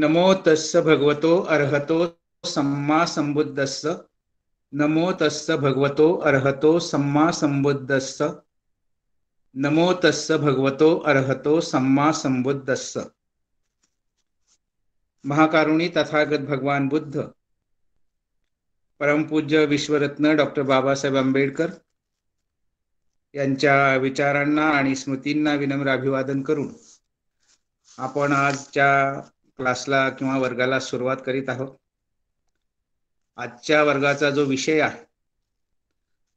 नमो तस्स भगवतो अर्हतो सम्मा संबुद्धस्स नमो तस्स भगवतो अर्हतो सम्मा संबुद्धस्स नमो तस्स भगवतो अर्हतो सम्मा संबुद्धस्स महाकारुणी तथागत भगवान बुद्ध परमपूज्य विश्वरत्न डॉक्टर बाबासाहेब आंबेडकर यांच्या विचारांना आणि स्मृतींना विनम्र अभिवादन करून आपण आजच्या क्लासला किंवा वर्गाला सुरुवात करीत आहोत आजच्या वर्गाचा जो विषय आहे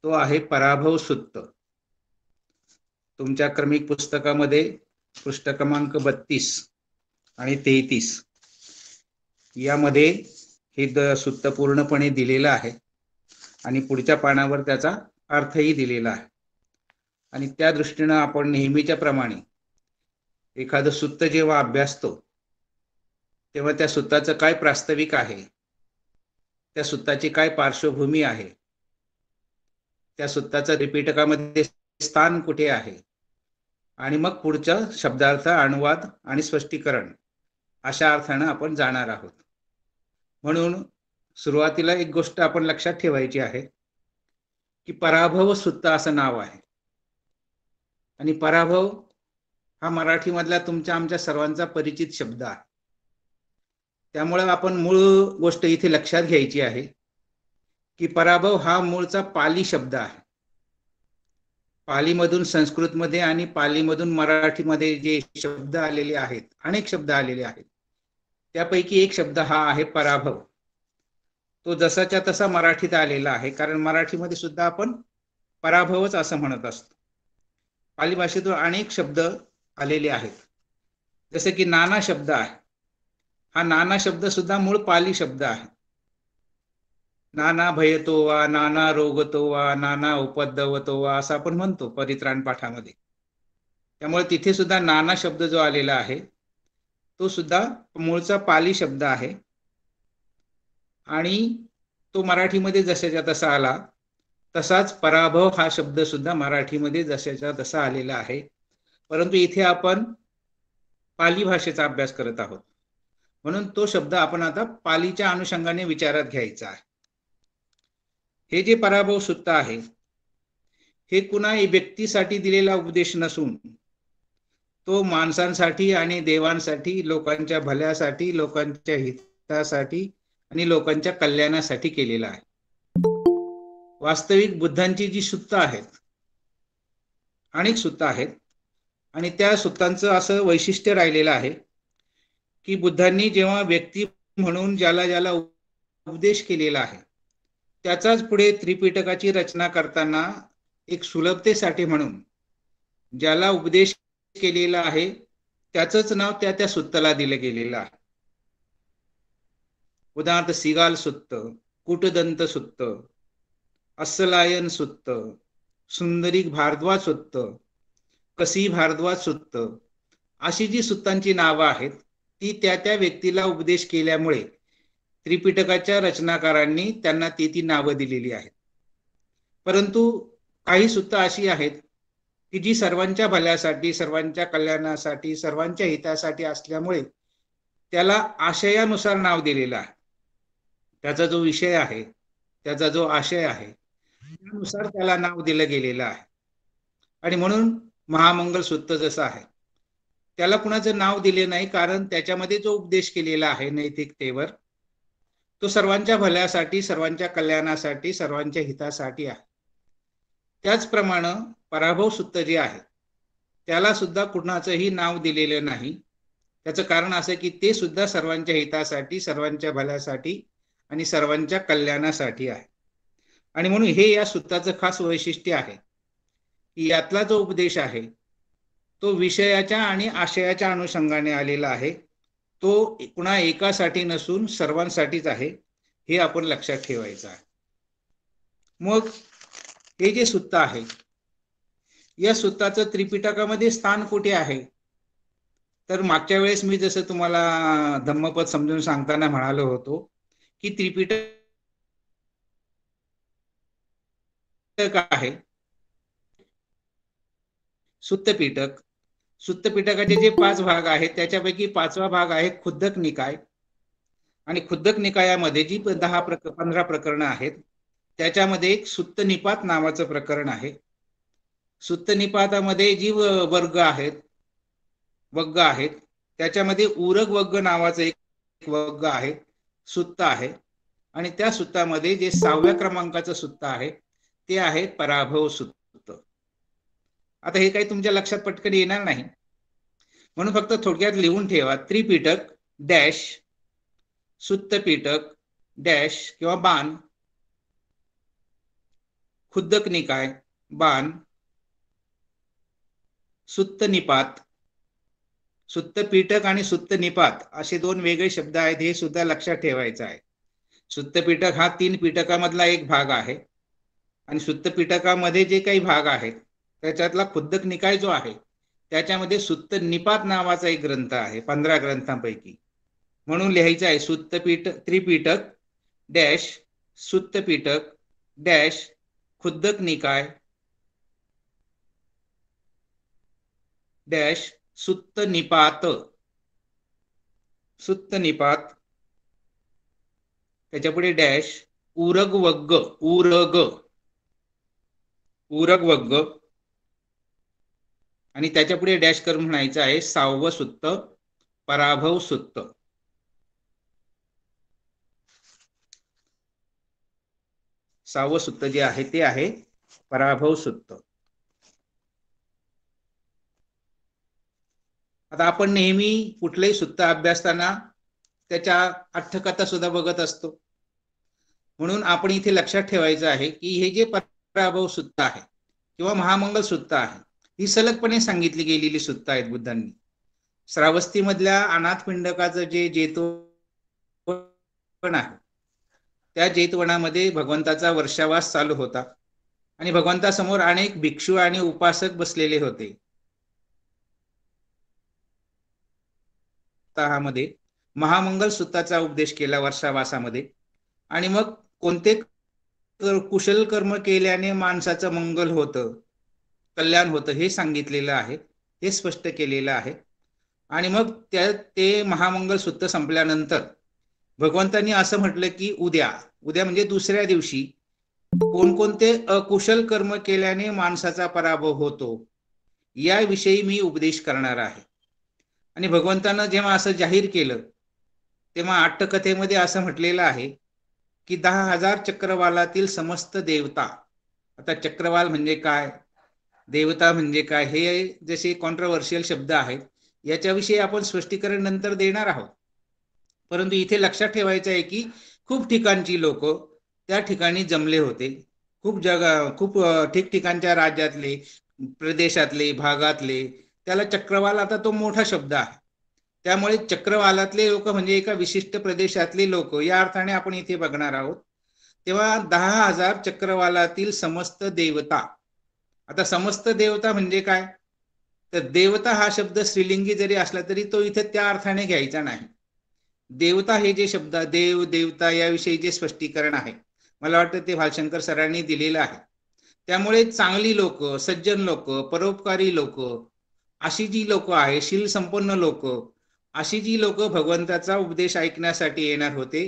तो आहे पराभव सुत्त तुमच्या क्रमिक पुस्तकामध्ये पृष्ठ क्रमांक बत्तीस आणि तेहतीस यामध्ये हे सुत्त पूर्णपणे दिलेलं आहे आणि पुढच्या पानावर त्याचा अर्थही दिलेला आहे आणि त्या दृष्टीनं आपण नेहमीच्या प्रमाणे एखादं सुत्त जेव्हा अभ्यासतो तेव्हा त्या सुताचं काय प्रास्ताविक आहे त्या सुताची काय पार्श्वभूमी आहे त्या सुताचं रिपीटकामध्ये स्थान कुठे आहे आणि मग पुढचा शब्दार्थ अनुवाद आणि स्पष्टीकरण अशा अर्थानं आपण जाणार आहोत म्हणून सुरुवातीला एक गोष्ट आपण लक्षात ठेवायची आहे की पराभव सुत्ता असं नाव आहे आणि पराभव हा मराठीमधला तुमच्या आमच्या सर्वांचा परिचित शब्द आहे त्यामुळे आपण मूळ गोष्ट इथे लक्षात घ्यायची आहे की पराभव हा मूळचा पाली शब्द आहे पालीमधून संस्कृतमध्ये आणि पालीमधून मराठीमध्ये जे शब्द आलेले आहेत अनेक शब्द आलेले आहेत त्यापैकी एक शब्द हा आहे पराभव तो जसाच्या तसा मराठीत आलेला आहे कारण मराठीमध्ये सुद्धा आपण पराभवच असं म्हणत असतो पाली भाषेतून अनेक शब्द आलेले आहेत जसे की नाना शब्द आहे हा नाना शब्द सुद्धा मूळ पाली शब्द आहे नाना भयतो वा नाना रोगतो वा नाना उपद्रवतो वा असं आपण म्हणतो परित्राण पाठामध्ये त्यामुळे तिथे सुद्धा नाना शब्द जो आलेला आहे तो सुद्धा मूळचा पाली शब्द आहे आणि तो मराठीमध्ये जशाच्या तसा आला तसाच पराभव हा शब्द सुद्धा मराठीमध्ये जशाच्या तसा आलेला आहे परंतु इथे आपण पाली भाषेचा अभ्यास करत आहोत म्हणून तो शब्द आपण आता पालीच्या अनुषंगाने विचारात घ्यायचा आहे हे जे पराभव सुत्त आहे हे कुणा व्यक्तीसाठी दिलेला उपदेश नसून तो माणसांसाठी आणि देवांसाठी लोकांच्या भल्यासाठी लोकांच्या हितासाठी आणि लोकांच्या कल्याणासाठी केलेला आहे वास्तविक बुद्धांची जी सुत्त आहेत अनेक सुत्त आहेत आणि त्या सुत्तांचं असं वैशिष्ट्य राहिलेलं आहे की बुद्धांनी जेव्हा व्यक्ती म्हणून ज्याला ज्याला उपदेश केलेला आहे त्याचाच पुढे त्रिपिटकाची रचना करताना एक सुलभतेसाठी म्हणून ज्याला उपदेश केलेला आहे त्याच नाव त्या त्या सुत्ताला दिलं गेलेलं आहे उदाहरणार्थ सिगाल सुत्त कुटदंत सुत्त अस्सलायन सुत्त सुंदरी भारद्वाज सुत्त कसी भारद्वाज सुत्त अशी जी सुत्तांची नावं आहेत ती त्या त्या व्यक्तीला उपदेश केल्यामुळे त्रिपिटकाच्या रचनाकारांनी त्यांना ती ती नावं दिलेली आहेत परंतु काही सुद्धा अशी आहेत की जी सर्वांच्या भल्यासाठी सर्वांच्या कल्याणासाठी सर्वांच्या हितासाठी असल्यामुळे त्याला आशयानुसार नाव दिलेलं आहे त्याचा जो विषय आहे त्याचा जो आशय आहे त्यानुसार त्याला नाव दिलं गेलेलं आहे आणि म्हणून महामंगल सूत्र जसं आहे त्याला कुणाचं नाव दिले नाही कारण त्याच्यामध्ये जो उपदेश केलेला आहे नैतिकतेवर तो सर्वांच्या भल्यासाठी सर्वांच्या कल्याणासाठी सर्वांच्या हितासाठी आहे त्याचप्रमाणे पराभव सुत्त जे आहे त्याला सुद्धा कुणाचंही नाव दिलेलं नाही त्याचं कारण असं की ते सुद्धा सर्वांच्या हितासाठी सर्वांच्या भल्यासाठी आणि सर्वांच्या कल्याणासाठी आहे आणि म्हणून हे या सुत्ताचं खास वैशिष्ट्य आहे की यातला जो उपदेश आहे तो विषयाच्या आणि आशयाच्या अनुषंगाने आलेला आहे तो कुणा एकासाठी नसून सर्वांसाठीच आहे हे आपण लक्षात ठेवायचं आहे मग हे जे सुत्त आहे या सुत्ताचं त्रिपिटकामध्ये स्थान कुठे आहे तर मागच्या वेळेस मी जसं तुम्हाला धम्मपद समजून सांगताना म्हणालो होतो की त्रिपिटक आहे सुत्तपीटक सुत्तपीठकाचे जे पाच भाग आहेत त्याच्यापैकी पाचवा भाग आहे खुद्दक निकाय आणि खुद्दक निकायामध्ये जी दहा प्रक पंधरा प्रकरणं आहेत त्याच्यामध्ये एक सुत्तनिपात नावाचं प्रकरण आहे सुत्तनिपातामध्ये जी वर्ग आहेत वग्ग आहेत त्याच्यामध्ये उरग वग्ग नावाचं एक वग्ग आहे सुत्त आहे आणि त्या सुत्तामध्ये जे सहाव्या क्रमांकाचं सुत्त आहे ते आहे पराभव सुत्त आता हे काही तुमच्या लक्षात पटकन येणार नाही म्हणून फक्त थोडक्यात लिहून ठेवा त्रिपीटक डॅश सुत्तपीटक डॅश किंवा बाण खुद्दक निकाय बाण सुत्त निपात सुत्तपीटक आणि सुत्तनिपात असे दोन वेगळे शब्द आहेत हे सुद्धा लक्षात ठेवायचं आहे सुत्तपीटक हा तीन पीटकामधला एक भाग आहे आणि सुत्तपीटकामध्ये जे काही भाग आहेत त्याच्यातला खुद्दक निकाय जो आहे त्याच्यामध्ये सुत्त निपात नावाचा एक ग्रंथ आहे पंधरा ग्रंथांपैकी म्हणून लिहायचं आहे सुत्तपीठ त्रिपीटक डॅश सुत्तपीटक डॅश खुद्दक निकाय डॅश सुत्त निपात सुत्त निपात त्याच्यापुढे डॅश उरगवग्ग उरग उरग वग्ग आणि त्याच्या पुढे डॅश करून म्हणायचं आहे सावव सुत्त पराभव सुत्त सावव सुत्त जे आहे ते आहे पराभव सुत्त आता आपण नेहमी कुठलंही सुत्त अभ्यासताना त्याच्या अर्थकथा सुद्धा बघत असतो म्हणून आपण इथे लक्षात ठेवायचं आहे की हे जे पराभव सुत्त आहे किंवा महामंगल सुत्त आहे ही सलगपणे सांगितली गेलेली सुत्त आहेत बुद्धांनी श्रावस्ती श्रावस्तीमधल्या अनाथपिंडकाचं जे पण आहे त्या जेतवनामध्ये भगवंताचा वर्षावास चालू होता आणि भगवंतासमोर अनेक भिक्षू आणि उपासक बसलेले होते मध्ये महामंगल सुत्ताचा उपदेश केला वर्षावासामध्ये आणि मग कोणते कुशल कर्म केल्याने माणसाचं मंगल होतं कल्याण होतं हे सांगितलेलं आहे हे स्पष्ट केलेलं आहे आणि मग त्या ते महामंगल सूत्र संपल्यानंतर भगवंतांनी असं म्हटलं की उद्या उद्या म्हणजे दुसऱ्या दिवशी कोणकोणते अकुशल कर्म केल्याने माणसाचा पराभव होतो याविषयी मी उपदेश करणार आहे आणि भगवंतानं जेव्हा असं जाहीर केलं तेव्हा आट्टकथेमध्ये असं म्हटलेलं आहे की दहा हजार चक्रवालातील समस्त देवता आता चक्रवाल म्हणजे काय देवता म्हणजे काय हे जसे कॉन्ट्रवर्शियल शब्द आहेत याच्याविषयी आपण स्पष्टीकरण नंतर देणार आहोत परंतु इथे लक्षात ठेवायचं आहे की खूप ठिकाणची लोक त्या ठिकाणी जमले होते खूप जगा खूप ठिकठिकाणच्या राज्यातले प्रदेशातले भागातले त्याला चक्रवाल आता तो मोठा शब्द आहे त्यामुळे चक्रवालातले लोक म्हणजे एका विशिष्ट प्रदेशातले लोक या अर्थाने आपण इथे बघणार आहोत तेव्हा दहा हजार चक्रवालातील समस्त देवता आता समस्त देवता म्हणजे काय तर देवता हा शब्द स्त्रीलिंगी जरी असला तरी तो इथे त्या अर्थाने घ्यायचा नाही देवता हे जे शब्द देव देवता याविषयी जे स्पष्टीकरण आहे मला वाटतं ते भालशंकर सरांनी दिलेलं आहे त्यामुळे चांगली लोक सज्जन लोक परोपकारी लोक अशी जी लोक आहे शील संपन्न लोक अशी जी लोक भगवंताचा उपदेश ऐकण्यासाठी येणार होते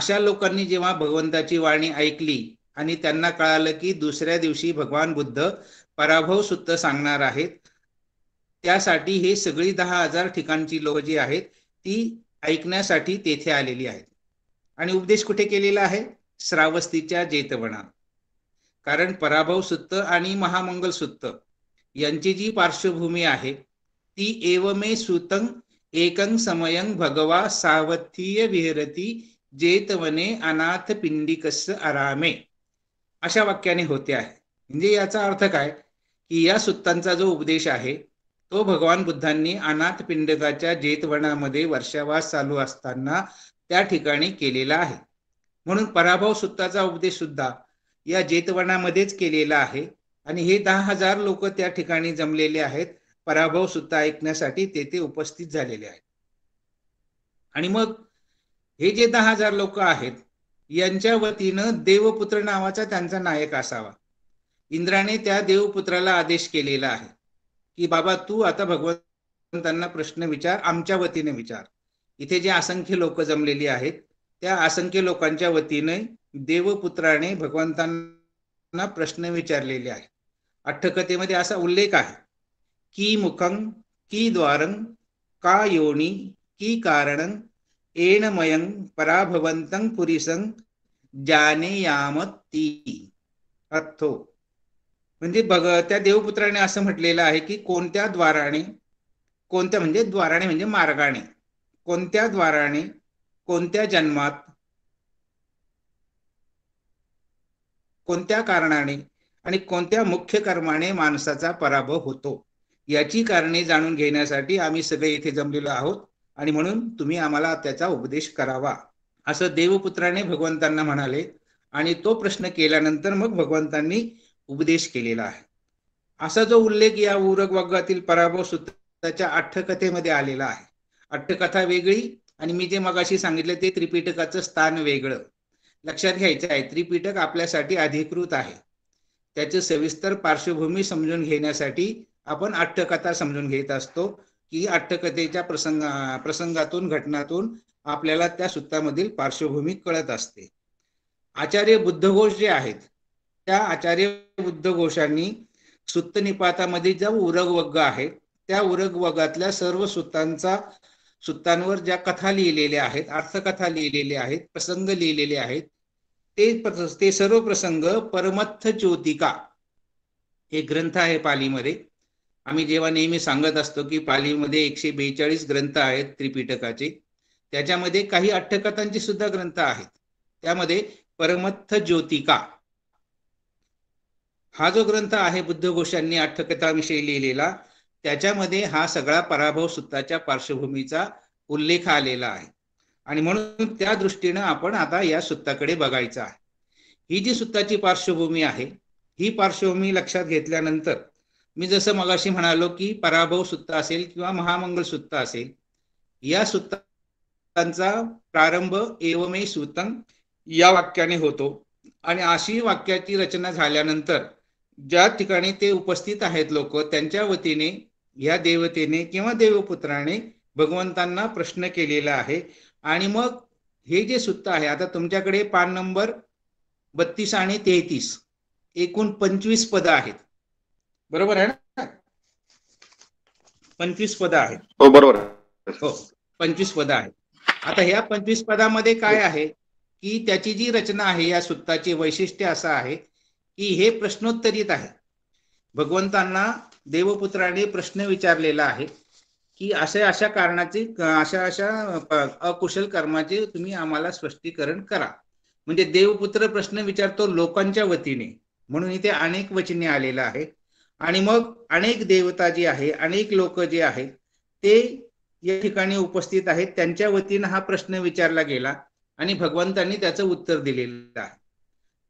अशा लोकांनी जेव्हा भगवंताची वाणी ऐकली आणि त्यांना कळालं की दुसऱ्या दिवशी भगवान बुद्ध पराभव सुद्ध सांगणार आहेत त्यासाठी हे सगळी दहा हजार ठिकाणची लोक जी आहेत ती ऐकण्यासाठी तेथे आलेली आहेत आणि उपदेश कुठे केलेला आहे श्रावस्तीच्या जेतवणा कारण पराभव सुत्त आणि महामंगल सुत्त यांची जी पार्श्वभूमी आहे ती एवमे सुतंग एकंग समयंग भगवा सावथीय विहरती जेतवने अनाथ पिंडिकस आरामे अशा वाक्याने होते आहे म्हणजे याचा अर्थ काय की या सुत्तांचा जो उपदेश आहे तो भगवान बुद्धांनी अनाथ पिंडकाच्या जेतवनामध्ये वर्षावास चालू असताना त्या ठिकाणी केलेला आहे म्हणून पराभव सुत्ताचा उपदेश सुद्धा या जेतवनामध्येच केलेला आहे आणि हे दहा हजार लोक त्या ठिकाणी जमलेले आहेत पराभव सुद्धा ऐकण्यासाठी तेथे उपस्थित झालेले आहेत आणि मग हे जे दहा हजार लोक आहेत यांच्या वतीनं देवपुत्र नावाचा त्यांचा नायक असावा इंद्राने त्या देवपुत्राला आदेश केलेला आहे की बाबा तू आता भगवंतांना प्रश्न विचार आमच्या वतीने विचार इथे जे असंख्य लोक जमलेली आहेत त्या असंख्य लोकांच्या वतीने देवपुत्राने भगवंतांना प्रश्न विचारलेले आहे अठ्ठकथेमध्ये असा उल्लेख आहे की मुखंग की द्वारंग का योनी की कारणं एनमयं पराभवंतं पुरिसं जाने अर्थो म्हणजे बघ त्या देवपुत्राने असं म्हटलेलं आहे की कोणत्या द्वाराने कोणत्या म्हणजे द्वाराने म्हणजे मार्गाने कोणत्या द्वाराने कोणत्या जन्मात कोणत्या कारणाने आणि कोणत्या मुख्य कर्माने माणसाचा पराभव होतो याची कारणे जाणून घेण्यासाठी आम्ही सगळे इथे जमलेलो आहोत आणि म्हणून तुम्ही आम्हाला त्याचा उपदेश करावा असं देवपुत्राने भगवंतांना म्हणाले आणि तो प्रश्न केल्यानंतर मग भगवंतांनी उपदेश केलेला आहे असा जो उल्लेख या उरग वर्गातील पराभव सूत्राच्या अठ्ठकथेमध्ये आलेला आहे अठ्ठकथा वेगळी आणि मी जे मगाशी सांगितले ते त्रिपिटकाचं स्थान वेगळं लक्षात घ्यायचं आहे त्रिपीठक आपल्यासाठी अधिकृत आहे त्याचे सविस्तर पार्श्वभूमी समजून घेण्यासाठी आपण अठ्ठकथा समजून घेत असतो की अट्टकथेच्या प्रसंग प्रसंगातून घटनातून आपल्याला त्या सूत्रामधील पार्श्वभूमी कळत असते आचार्य बुद्धघोष जे आहेत त्या आचार्य बुद्धघोषांनी सुत्तनिपातामध्ये ज्या उरग वग्ग आहे त्या उरग वगातल्या सर्व सुतांचा सुत्तांवर ज्या कथा लिहिलेल्या आहेत अर्थकथा लिहिलेल्या आहेत प्रसंग लिहिलेले आहेत ते ते सर्व प्रसंग परमथ ज्योतिका हे ग्रंथ आहे पालीमध्ये आम्ही जेव्हा नेहमी सांगत असतो की पालीमध्ये एकशे बेचाळीस ग्रंथ आहेत त्रिपिटकाचे त्याच्यामध्ये काही अठ्ठकथांचे सुद्धा ग्रंथ आहेत त्यामध्ये परमथ ज्योतिका हा जो ग्रंथ आहे बुद्ध घोषांनी अठ्ठकथाविषयी लिहिलेला त्याच्यामध्ये हा सगळा पराभव सुताच्या पार्श्वभूमीचा उल्लेख आलेला आहे आणि म्हणून त्या दृष्टीनं आपण आता या सुत्ताकडे बघायचं आहे ही जी सुत्ताची पार्श्वभूमी आहे ही पार्श्वभूमी लक्षात घेतल्यानंतर मी जसं मगाशी म्हणालो की पराभव सुत्त असेल किंवा महामंगल सुत्त असेल या सुत्तांचा प्रारंभ एवमे सुतं या वाक्याने होतो आणि अशी वाक्याची रचना झाल्यानंतर ज्या ठिकाणी ते उपस्थित आहेत लोक त्यांच्या वतीने या देवतेने किंवा देवपुत्राने भगवंतांना प्रश्न केलेला आहे आणि मग हे जे सुत्त आहे आता तुमच्याकडे पान नंबर बत्तीस आणि तेहतीस एकूण पंचवीस पद आहेत बरोबर आहे ना पंचवीस पद आहेत हो बरोबर हो पंचवीस पद आहेत आता ह्या पंचवीस पदामध्ये काय आहे की त्याची जी रचना आहे या सुत्ताचे वैशिष्ट्य असं आहे की हे प्रश्नोत्तरित आहे भगवंतांना देवपुत्राने प्रश्न विचारलेला आहे की अशा अशा कारणाचे अशा अशा अकुशल कर्माचे तुम्ही आम्हाला स्पष्टीकरण करा म्हणजे देवपुत्र प्रश्न विचारतो लोकांच्या वतीने म्हणून इथे अनेक वचने आलेला आहे आणि मग अनेक देवता जी आहे अनेक लोक जे आहेत ते या ठिकाणी उपस्थित आहेत त्यांच्या वतीनं हा प्रश्न विचारला गेला आणि भगवंतांनी त्याचं उत्तर दिलेलं आहे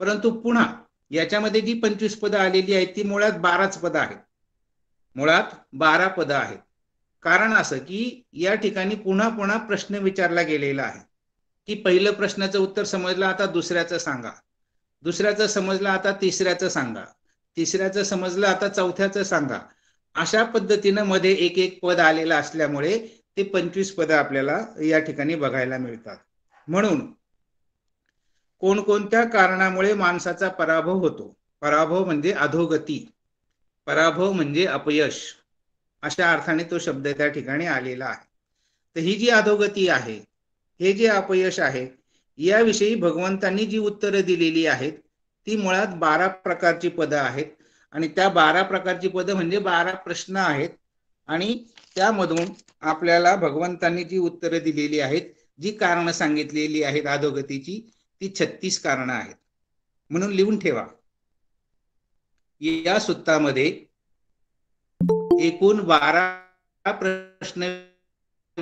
परंतु पुन्हा याच्यामध्ये जी पंचवीस पदं आलेली आहेत ती मुळात बाराच पदं आहेत मुळात बारा पदं आहेत कारण असं की या ठिकाणी पुन्हा पुन्हा प्रश्न विचारला गेलेला आहे की पहिलं प्रश्नाचं उत्तर समजलं आता दुसऱ्याचं सांगा दुसऱ्याचं समजलं आता तिसऱ्याचं सांगा तिसऱ्याचं समजलं आता चौथ्याचं सांगा अशा पद्धतीनं मध्ये एक एक पद आलेलं असल्यामुळे ते पंचवीस पद आपल्याला या ठिकाणी बघायला मिळतात म्हणून कोणकोणत्या कारणामुळे माणसाचा पराभव होतो पराभव म्हणजे अधोगती पराभव म्हणजे अपयश अशा अर्थाने तो शब्द त्या ठिकाणी आलेला आहे तर ही जी अधोगती आहे हे जे अपयश आहे याविषयी भगवंतांनी जी उत्तरं दिलेली आहेत ती मुळात बारा प्रकारची पदं आहेत आणि त्या बारा प्रकारची पद म्हणजे बारा प्रश्न आहेत आणि त्यामधून आपल्याला भगवंतांनी जी उत्तरं दिलेली आहेत जी कारणं सांगितलेली आहेत अधोगतीची ती छत्तीस कारणं आहेत म्हणून लिहून ठेवा या सूत्रामध्ये एकूण बारा प्रश्न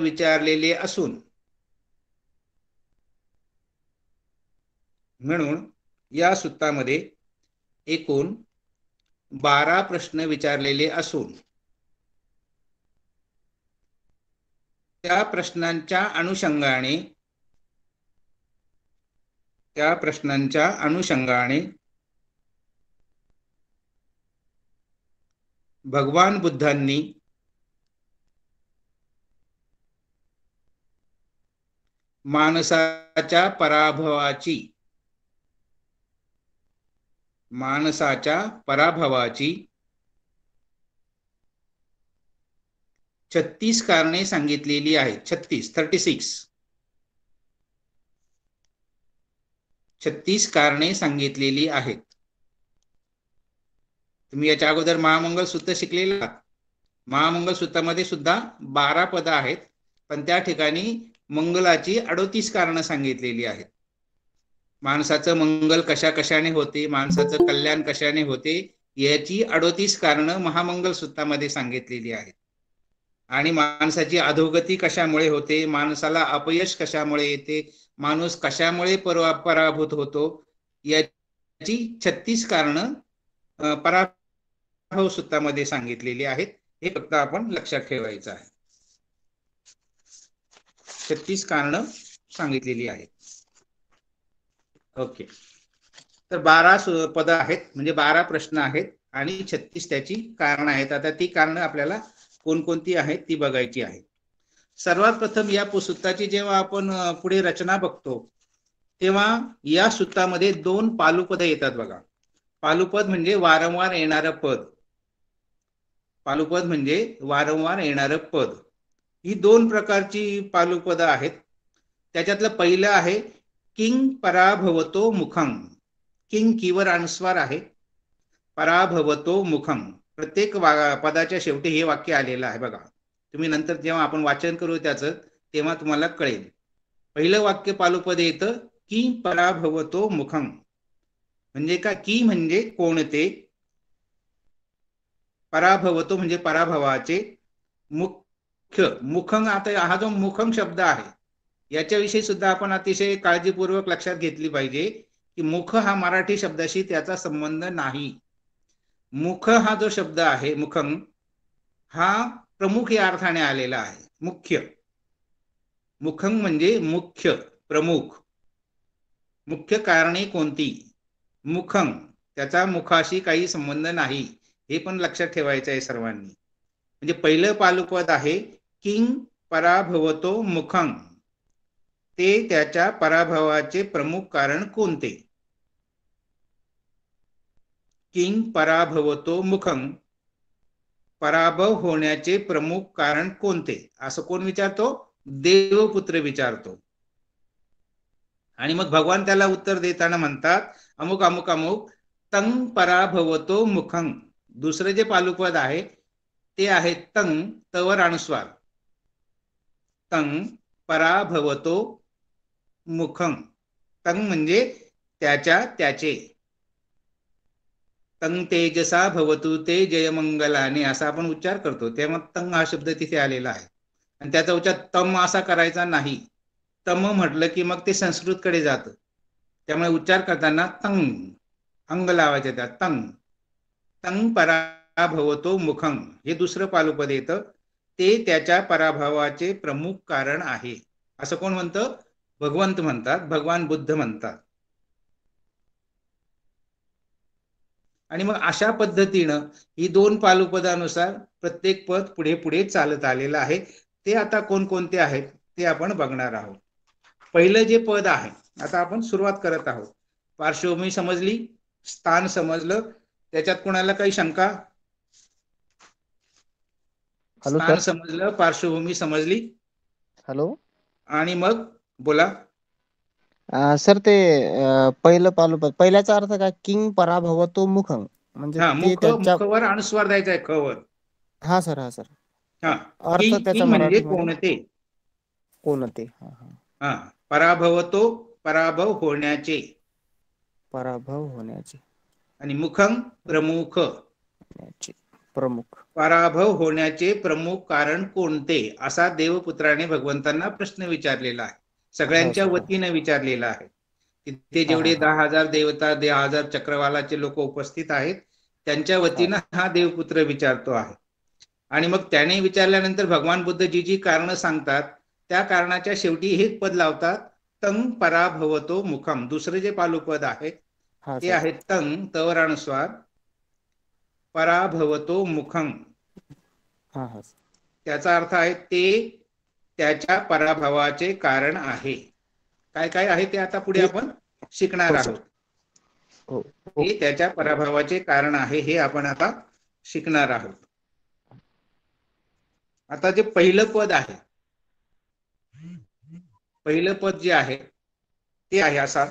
विचारलेले असून म्हणून या सुत्तामध्ये एकूण बारा प्रश्न विचारलेले असून त्या प्रश्नांच्या अनुषंगाने त्या प्रश्नांच्या अनुषंगाने भगवान बुद्धांनी माणसाच्या पराभवाची माणसाच्या पराभवाची छत्तीस कारणे सांगितलेली आहेत छत्तीस थर्टी सिक्स छत्तीस कारणे सांगितलेली आहेत तुम्ही याच्या अगोदर महामंगल सूत्र शिकलेला महामंगल सूत्रामध्ये सुद्धा बारा पद आहेत पण त्या ठिकाणी मंगलाची अडोतीस कारणं सांगितलेली आहेत माणसाचं मंगल कशा कशाने होते माणसाचं कल्याण कशाने होते याची अडोतीस कारण महामंगल सूत्रामध्ये सांगितलेली आहेत आणि माणसाची अधोगती कशामुळे होते माणसाला अपयश कशामुळे येते माणूस कशामुळे पराभूत होतो याची छत्तीस कारणं पराभव सूत्रामध्ये सांगितलेली आहेत हे फक्त आपण लक्षात ठेवायचं आहे छत्तीस कारण सांगितलेली आहेत ओके तर बारा पद आहेत म्हणजे बारा प्रश्न आहेत आणि छत्तीस त्याची कारणं आहेत आता ती कारण आपल्याला कोणकोणती आहेत ती बघायची आहे सर्वात प्रथम या सुताची जेव्हा आपण पुढे रचना बघतो तेव्हा या सुत्तामध्ये दोन पालुपद येतात बघा पालुपद म्हणजे वारंवार येणारं पद पालुपद म्हणजे वारंवार येणारं पद ही दोन प्रकारची पालुपद आहेत त्याच्यातलं पहिलं आहे किंग पराभवतो मुखम किंग कीवर अनुस्वार आहे पराभवतो मुखम प्रत्येक पदाच्या शेवटी हे वाक्य आलेलं आहे बघा तुम्ही नंतर जेव्हा आपण वाचन करू त्याचं तेव्हा तुम्हाला कळेल पहिलं वाक्य पालुपद येतं कि पराभवतो मुखम म्हणजे का की म्हणजे कोणते पराभवतो म्हणजे पराभवाचे मुख्य मुखंग आता हा जो मुखम शब्द आहे याच्याविषयी सुद्धा आपण अतिशय काळजीपूर्वक लक्षात घेतली पाहिजे की मुख हा मराठी शब्दाशी त्याचा संबंध नाही मुख हा जो शब्द आहे मुखंग हा प्रमुख या अर्थाने आलेला आहे मुख्य मुखंग म्हणजे मुख्य प्रमुख मुख्य कारणे कोणती मुखंग त्याचा मुखाशी काही संबंध नाही हे पण लक्षात ठेवायचं आहे सर्वांनी म्हणजे पहिलं पालुपद आहे किंग पराभवतो मुखंग ते त्याच्या पराभवाचे प्रमुख कारण कोणते किंग पराभवतो मुखंग पराभव होण्याचे प्रमुख कारण कोणते असं कोण विचारतो देवपुत्र विचारतो आणि मग भगवान त्याला उत्तर देताना म्हणतात अमुक अमुक अमुक तंग पराभवतो मुखंग दुसरे जे पालुपद आहे ते आहे तंग तवर अनुस्वार तंग पराभवतो मुखम तंग म्हणजे त्याच्या त्याचे तंग तेजसा भवतु ते जयमंगलाने असा आपण उच्चार करतो तेव्हा तंग हा शब्द तिथे आलेला आहे आणि त्याचा उच्चार तम असा करायचा नाही तम म्हटलं की मग ते संस्कृतकडे जात त्यामुळे उच्चार करताना तंग अंग लावायचे त्या तंग तंग पराभवतो मुखंग हे दुसरं पालुपद येतं ते त्याच्या पराभवाचे प्रमुख कारण आहे असं कोण म्हणतं भगवंत म्हणतात भगवान बुद्ध म्हणतात आणि मग अशा पद्धतीनं ही दोन पालुपदानुसार प्रत्येक पद पुढे पुढे चालत आलेलं आहे ते आता कोण कोणते आहेत ते आपण बघणार आहोत पहिलं जे पद आहे आता आपण सुरुवात करत आहोत पार्श्वभूमी समजली स्थान समजलं त्याच्यात कोणाला काही शंका स्थान समजलं पार्श्वभूमी समजली हॅलो आणि मग बोला सर ते पहिलं पालू पहिल्याचा अर्थ काय किंग पराभवतो मुखं म्हणजे मुख मुखवर अनुस्वार द्यायचा आहे खवर हा सर हा सर हा अर्थ त्याचा म्हणजे कोणते कोणते हा पराभव तो पराभव होण्याचे पराभव होण्याचे आणि मुखं प्रमुख प्रमुख पराभव होण्याचे प्रमुख कारण कोणते असा देवपुत्राने भगवंतांना प्रश्न विचारलेला आहे सगळ्यांच्या हो, वतीनं विचारलेलं आहे तिथे जेवढे दहा हजार देवता दहा हजार चक्रवालाचे लोक उपस्थित आहेत त्यांच्या वतीनं हा देवपुत्र विचारतो आहे आणि मग त्याने विचारल्यानंतर भगवान बुद्ध जी जी कारण सांगतात त्या कारणाच्या शेवटी हे पद लावतात तंग पराभवतो मुखम दुसरे जे पालुपद आहे ते आहे तंग तवरानुस्वार पराभवतो मुखम त्याचा अर्थ आहे ते त्याच्या पराभवाचे कारण आहे काय काय आहे ते आता पुढे आपण शिकणार हो, आहोत हे हो, हो. त्याच्या पराभवाचे कारण आहे हे आपण आता शिकणार आहोत आता जे पहिलं पद आहे पहिलं पद जे आहे ते आहे असा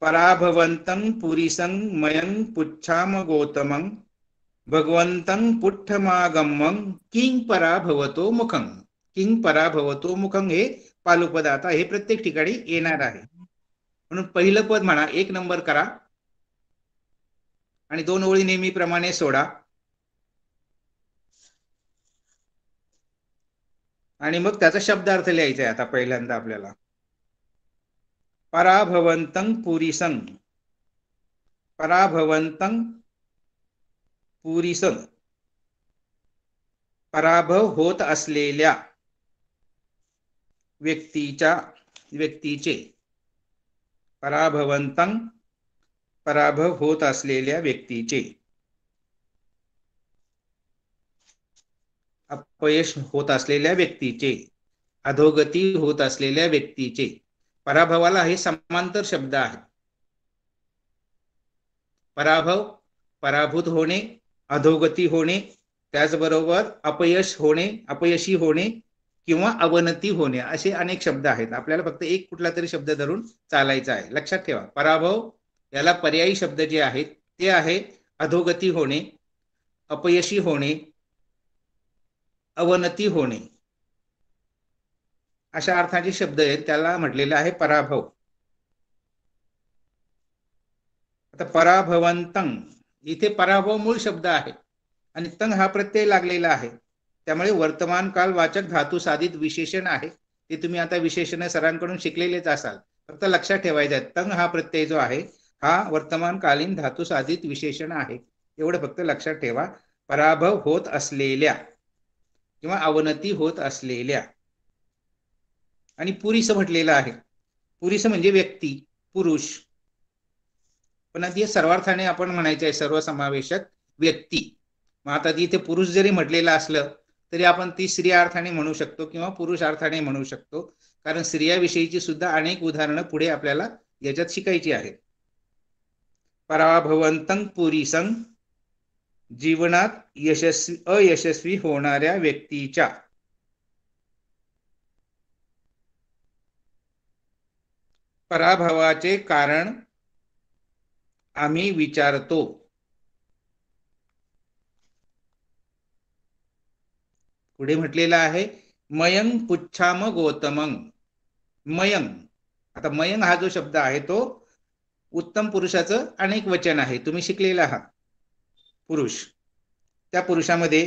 पराभवंतं पुरिसं मयं पुच्छाम गौतमंग भगवंतं पुठमागमंग किंग पराभवतो मुखं किंग पराभव तो मुखंग हे पालुपद आता हे प्रत्येक ठिकाणी येणार आहे म्हणून पहिलं पद म्हणा एक नंबर करा आणि दोन ओळी नेहमीप्रमाणे सोडा आणि मग त्याचा शब्दार्थ लिहायचा आहे आता पहिल्यांदा आपल्याला पराभवंतंग पुरीसंग पराभवंतंग पुरीसंग पराभव होत असलेल्या व्यक्तीच्या व्यक्तीचे पराभवंत पराभव होत असलेल्या व्यक्तीचे अपयश होत असलेल्या व्यक्तीचे अधोगती होत असलेल्या व्यक्तीचे पराभवाला हे समांतर शब्द आहे पराभव पराभूत होणे अधोगती होणे त्याचबरोबर अपयश होणे अपयशी होणे किंवा अवनती होणे असे अनेक शब्द आहेत आपल्याला फक्त एक कुठला तरी शब्द धरून चालायचा आहे लक्षात ठेवा पराभव याला पर्यायी शब्द जे आहेत ते आहे अधोगती होणे अपयशी होणे अवनती होणे अशा अर्थाचे शब्द आहेत त्याला म्हटलेले आहे पराभव आता पराभवंतंग इथे पराभव मूळ शब्द आहे आणि तंग हा प्रत्यय लागलेला आहे त्यामुळे वर्तमान काल वाचक धातू साधित विशेषण आहे ते तुम्ही आता विशेषण सरांकडून शिकलेलेच असाल फक्त लक्षात ठेवायचं आहे तंग हा प्रत्यय जो आहे हा वर्तमानकालीन धातू साधित विशेषण आहे एवढं फक्त लक्षात ठेवा पराभव होत असलेल्या किंवा अवनती होत असलेल्या आणि पुरीस म्हटलेलं आहे पुरीस म्हणजे व्यक्ती पुरुष पण आधी सर्वार्थाने आपण म्हणायचं आहे सर्वसमावेशक व्यक्ती मग आता इथे पुरुष जरी म्हटलेलं असलं तरी आपण ती स्त्री अर्थाने म्हणू शकतो किंवा पुरुष अर्थाने म्हणू शकतो कारण स्त्रियाविषयीची सुद्धा अनेक उदाहरणं पुढे आपल्याला याच्यात शिकायची आहेत पराभवंतं पुरीसं जीवनात यशस्वी अयशस्वी होणाऱ्या व्यक्तीच्या पराभवाचे कारण आम्ही विचारतो पुढे म्हटलेलं आहे मयंग पुच्छाम गौतमंग मयंग आता मयंग हा जो शब्द आहे तो उत्तम पुरुषाचं अनेक वचन आहे तुम्ही शिकलेला आहात पुरुष त्या पुरुषामध्ये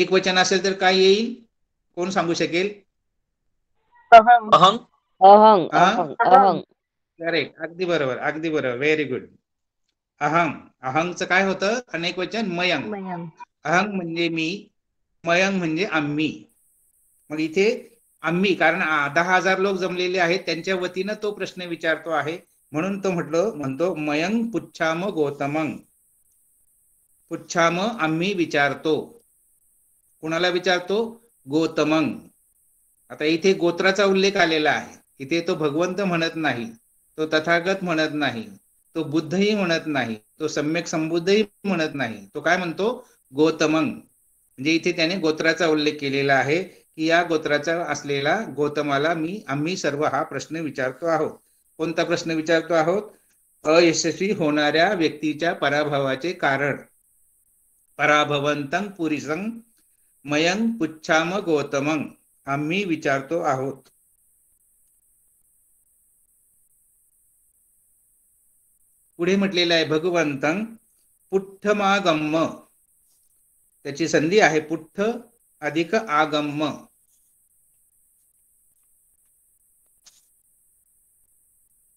एक वचन असेल तर काय येईल कोण सांगू शकेल अहं अहं करेक्ट अगदी बरोबर अगदी बरोबर व्हेरी गुड अहंग अहंगचं काय होतं अनेक वचन मयंग अहंग म्हणजे मी मयंग म्हणजे आम्ही मग इथे आम्ही कारण दहा हजार लोक जमलेले आहेत त्यांच्या वतीनं तो प्रश्न विचारतो आहे म्हणून तो म्हटलो म्हणतो मयंग पुच्छाम गौतमंग पुच्छाम आम्ही विचारतो कुणाला विचारतो गौतमंग आता इथे गोत्राचा उल्लेख आलेला आहे इथे तो भगवंत म्हणत नाही तो तथागत म्हणत नाही तो बुद्धही म्हणत नाही तो सम्यक संबुद्धही म्हणत नाही तो काय म्हणतो गौतमंग म्हणजे इथे त्याने गोत्राचा उल्लेख केलेला आहे की या गोत्राचा असलेला गौतमाला मी आम्ही सर्व हा प्रश्न विचारतो आहोत कोणता प्रश्न विचारतो आहोत अयशस्वी होणाऱ्या व्यक्तीच्या पराभवाचे कारण पराभवंतंग पुरिसं मयंग पुच्छाम गौतमंग आम्ही विचारतो आहोत पुढे म्हटलेलं आहे भगवंत पुठ्ठमागम त्याची संधी आहे पुठ्ठ अधिक आगम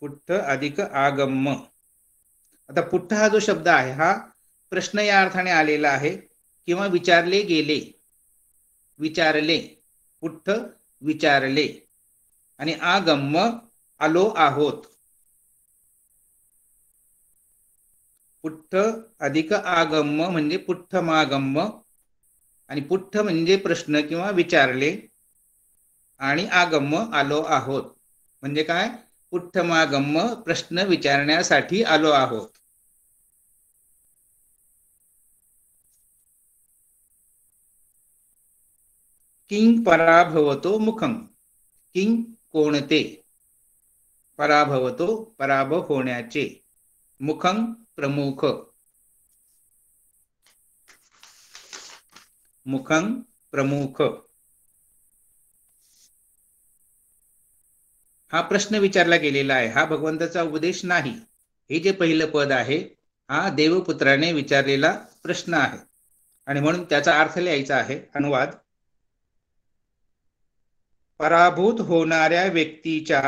पुठ्ठ अधिक आगम आता पुठ्ठ हा जो शब्द आहे हा प्रश्न या अर्थाने आलेला आहे किंवा विचारले गेले विचारले पुठ विचारले आणि आगम आलो आहोत पुठ्ठ अधिक आगम म्हणजे मागम आणि पुठ्ठ म्हणजे प्रश्न किंवा विचारले आणि आगम आलो आहोत म्हणजे काय मागम प्रश्न विचारण्यासाठी आलो आहोत किंग पराभवतो मुखम किंग कोणते पराभवतो पराभव होण्याचे मुखंग प्रमुख मुखं प्रमुख हा प्रश्न विचारला गेलेला आहे हा भगवंताचा उपदेश नाही हे जे पहिलं पद आहे हा देवपुत्राने विचारलेला प्रश्न आहे आणि म्हणून त्याचा अर्थ लिहायचा आहे अनुवाद पराभूत होणाऱ्या व्यक्तीच्या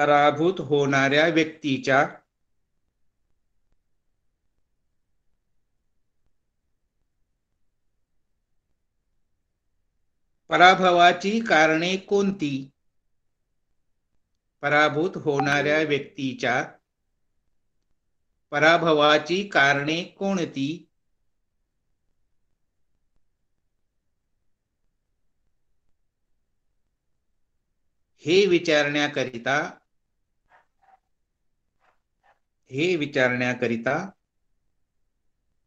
पराभूत होणाऱ्या व्यक्तीच्या पराभवाची कारणे कोणती पराभूत होणाऱ्या व्यक्तीच्या पराभवाची कारणे कोणती हे विचारण्याकरिता हे विचारण्याकरिता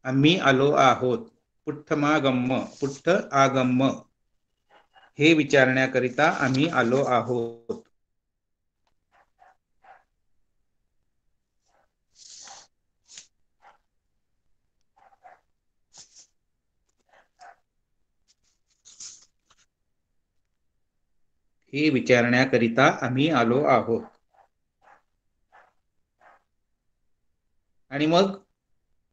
आम्ही आलो आहोत मागम पुठ्ठ आगम हे विचारण्याकरिता आम्ही आलो आहोत हे विचारण्याकरिता आम्ही आलो आहोत आणि मग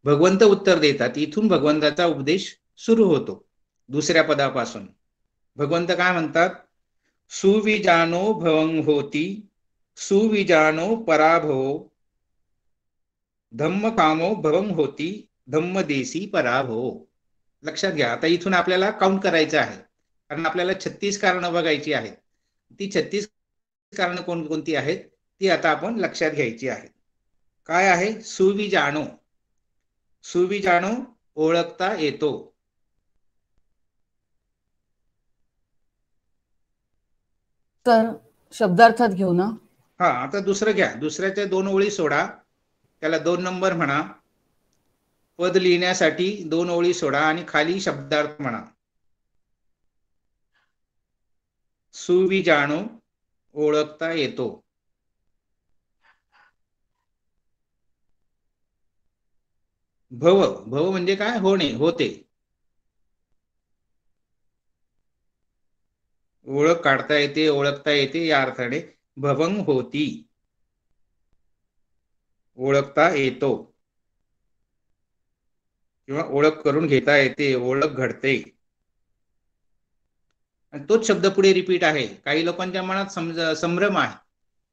भगवंत उत्तर देतात इथून भगवंताचा उपदेश सुरू होतो दुसऱ्या पदापासून भगवंत काय म्हणतात सुविजानो भवंग होती सुविजानो पराभव धम्म कामो भवंग होती धम्म देसी पराभव लक्षात घ्या आता इथून आपल्याला काउंट करायचं आहे कारण आपल्याला छत्तीस कारण बघायची आहेत ती छत्तीस कारणं कोणकोणती आहेत ती आता आपण लक्षात घ्यायची आहेत काय आहे सुविजाणू सुविजाणू ओळखता येतो तर शब्दार्थात घेऊ ना हा आता दुसरं घ्या दुसऱ्याच्या दोन ओळी सोडा त्याला दोन नंबर म्हणा पद लिहिण्यासाठी दोन ओळी सोडा आणि खाली शब्दार्थ म्हणा सुविजाणू ओळखता येतो भव भव म्हणजे काय होणे होते ओळख काढता येते ओळखता येते या अर्थाने भवंग होती ओळखता येतो किंवा ओळख करून घेता येते ओळख घडते आणि तोच शब्द पुढे रिपीट आहे काही लोकांच्या मनात समज संभ्रम आहे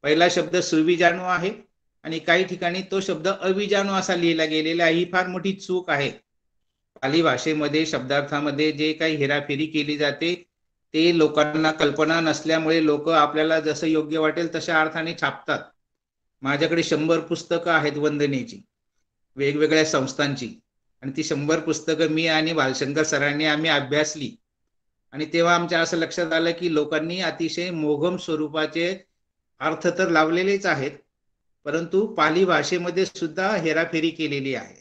पहिला शब्द सुविजाणू आहे आणि काही ठिकाणी तो शब्द अविजाणू असा लिहिला गेलेला ही फार मोठी चूक आहे पाली भाषेमध्ये शब्दार्थामध्ये जे काही हेराफेरी केली जाते ते लोकांना कल्पना नसल्यामुळे लोक आपल्याला जसं योग्य वाटेल तशा अर्थाने छापतात माझ्याकडे शंभर पुस्तकं आहेत वंदनेची वेगवेगळ्या संस्थांची आणि ती शंभर पुस्तकं मी आणि बालशंकर सरांनी आम्ही अभ्यासली आणि तेव्हा आमच्या असं लक्षात आलं की लोकांनी अतिशय मोघम स्वरूपाचे अर्थ तर लावलेलेच आहेत परंतु पाली भाषेमध्ये सुद्धा हेराफेरी केलेली आहे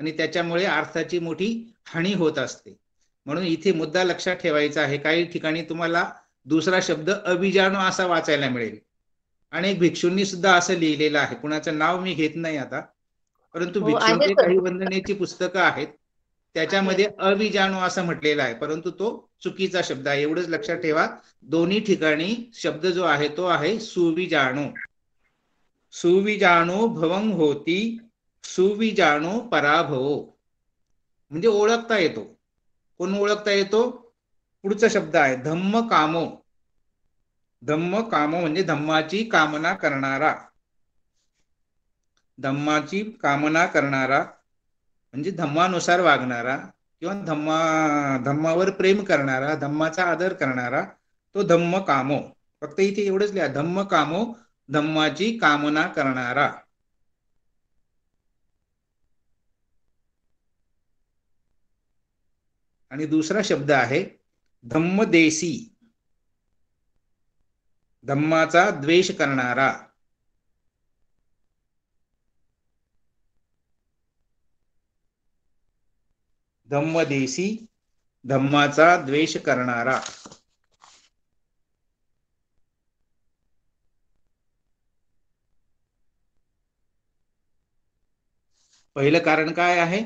आणि त्याच्यामुळे अर्थाची मोठी हानी होत असते म्हणून इथे मुद्दा लक्षात ठेवायचा आहे काही ठिकाणी तुम्हाला दुसरा शब्द अविजाणू असा वाचायला मिळेल अनेक भिक्षूंनी सुद्धा असं लिहिलेलं आहे कुणाचं नाव मी घेत नाही आता परंतु हो, भिक्षूंचे काही वंदनेची पुस्तकं आहेत त्याच्यामध्ये अविजाणू असं म्हटलेला आहे परंतु तो चुकीचा शब्द आहे एवढंच लक्षात ठेवा दोन्ही ठिकाणी शब्द जो आहे तो आहे सुविजाणू सुविजाणो भवंग होती सुविजाणो पराभव म्हणजे ओळखता येतो कोण ओळखता येतो पुढचा शब्द आहे धम्म कामो धम्म कामो म्हणजे धम्माची कामना करणारा धम्माची कामना करणारा म्हणजे धम्मानुसार वागणारा किंवा धम्मा धम्मावर प्रेम करणारा धम्माचा आदर करणारा तो धम्म कामो फक्त इथे एवढंच लिहा धम्म कामो धम्माची कामना करणारा आणि दुसरा शब्द आहे धम्मदेशी धम्माचा द्वेष करणारा धम्मदेशी धम्माचा द्वेष करणारा पहिलं कारण काय आहे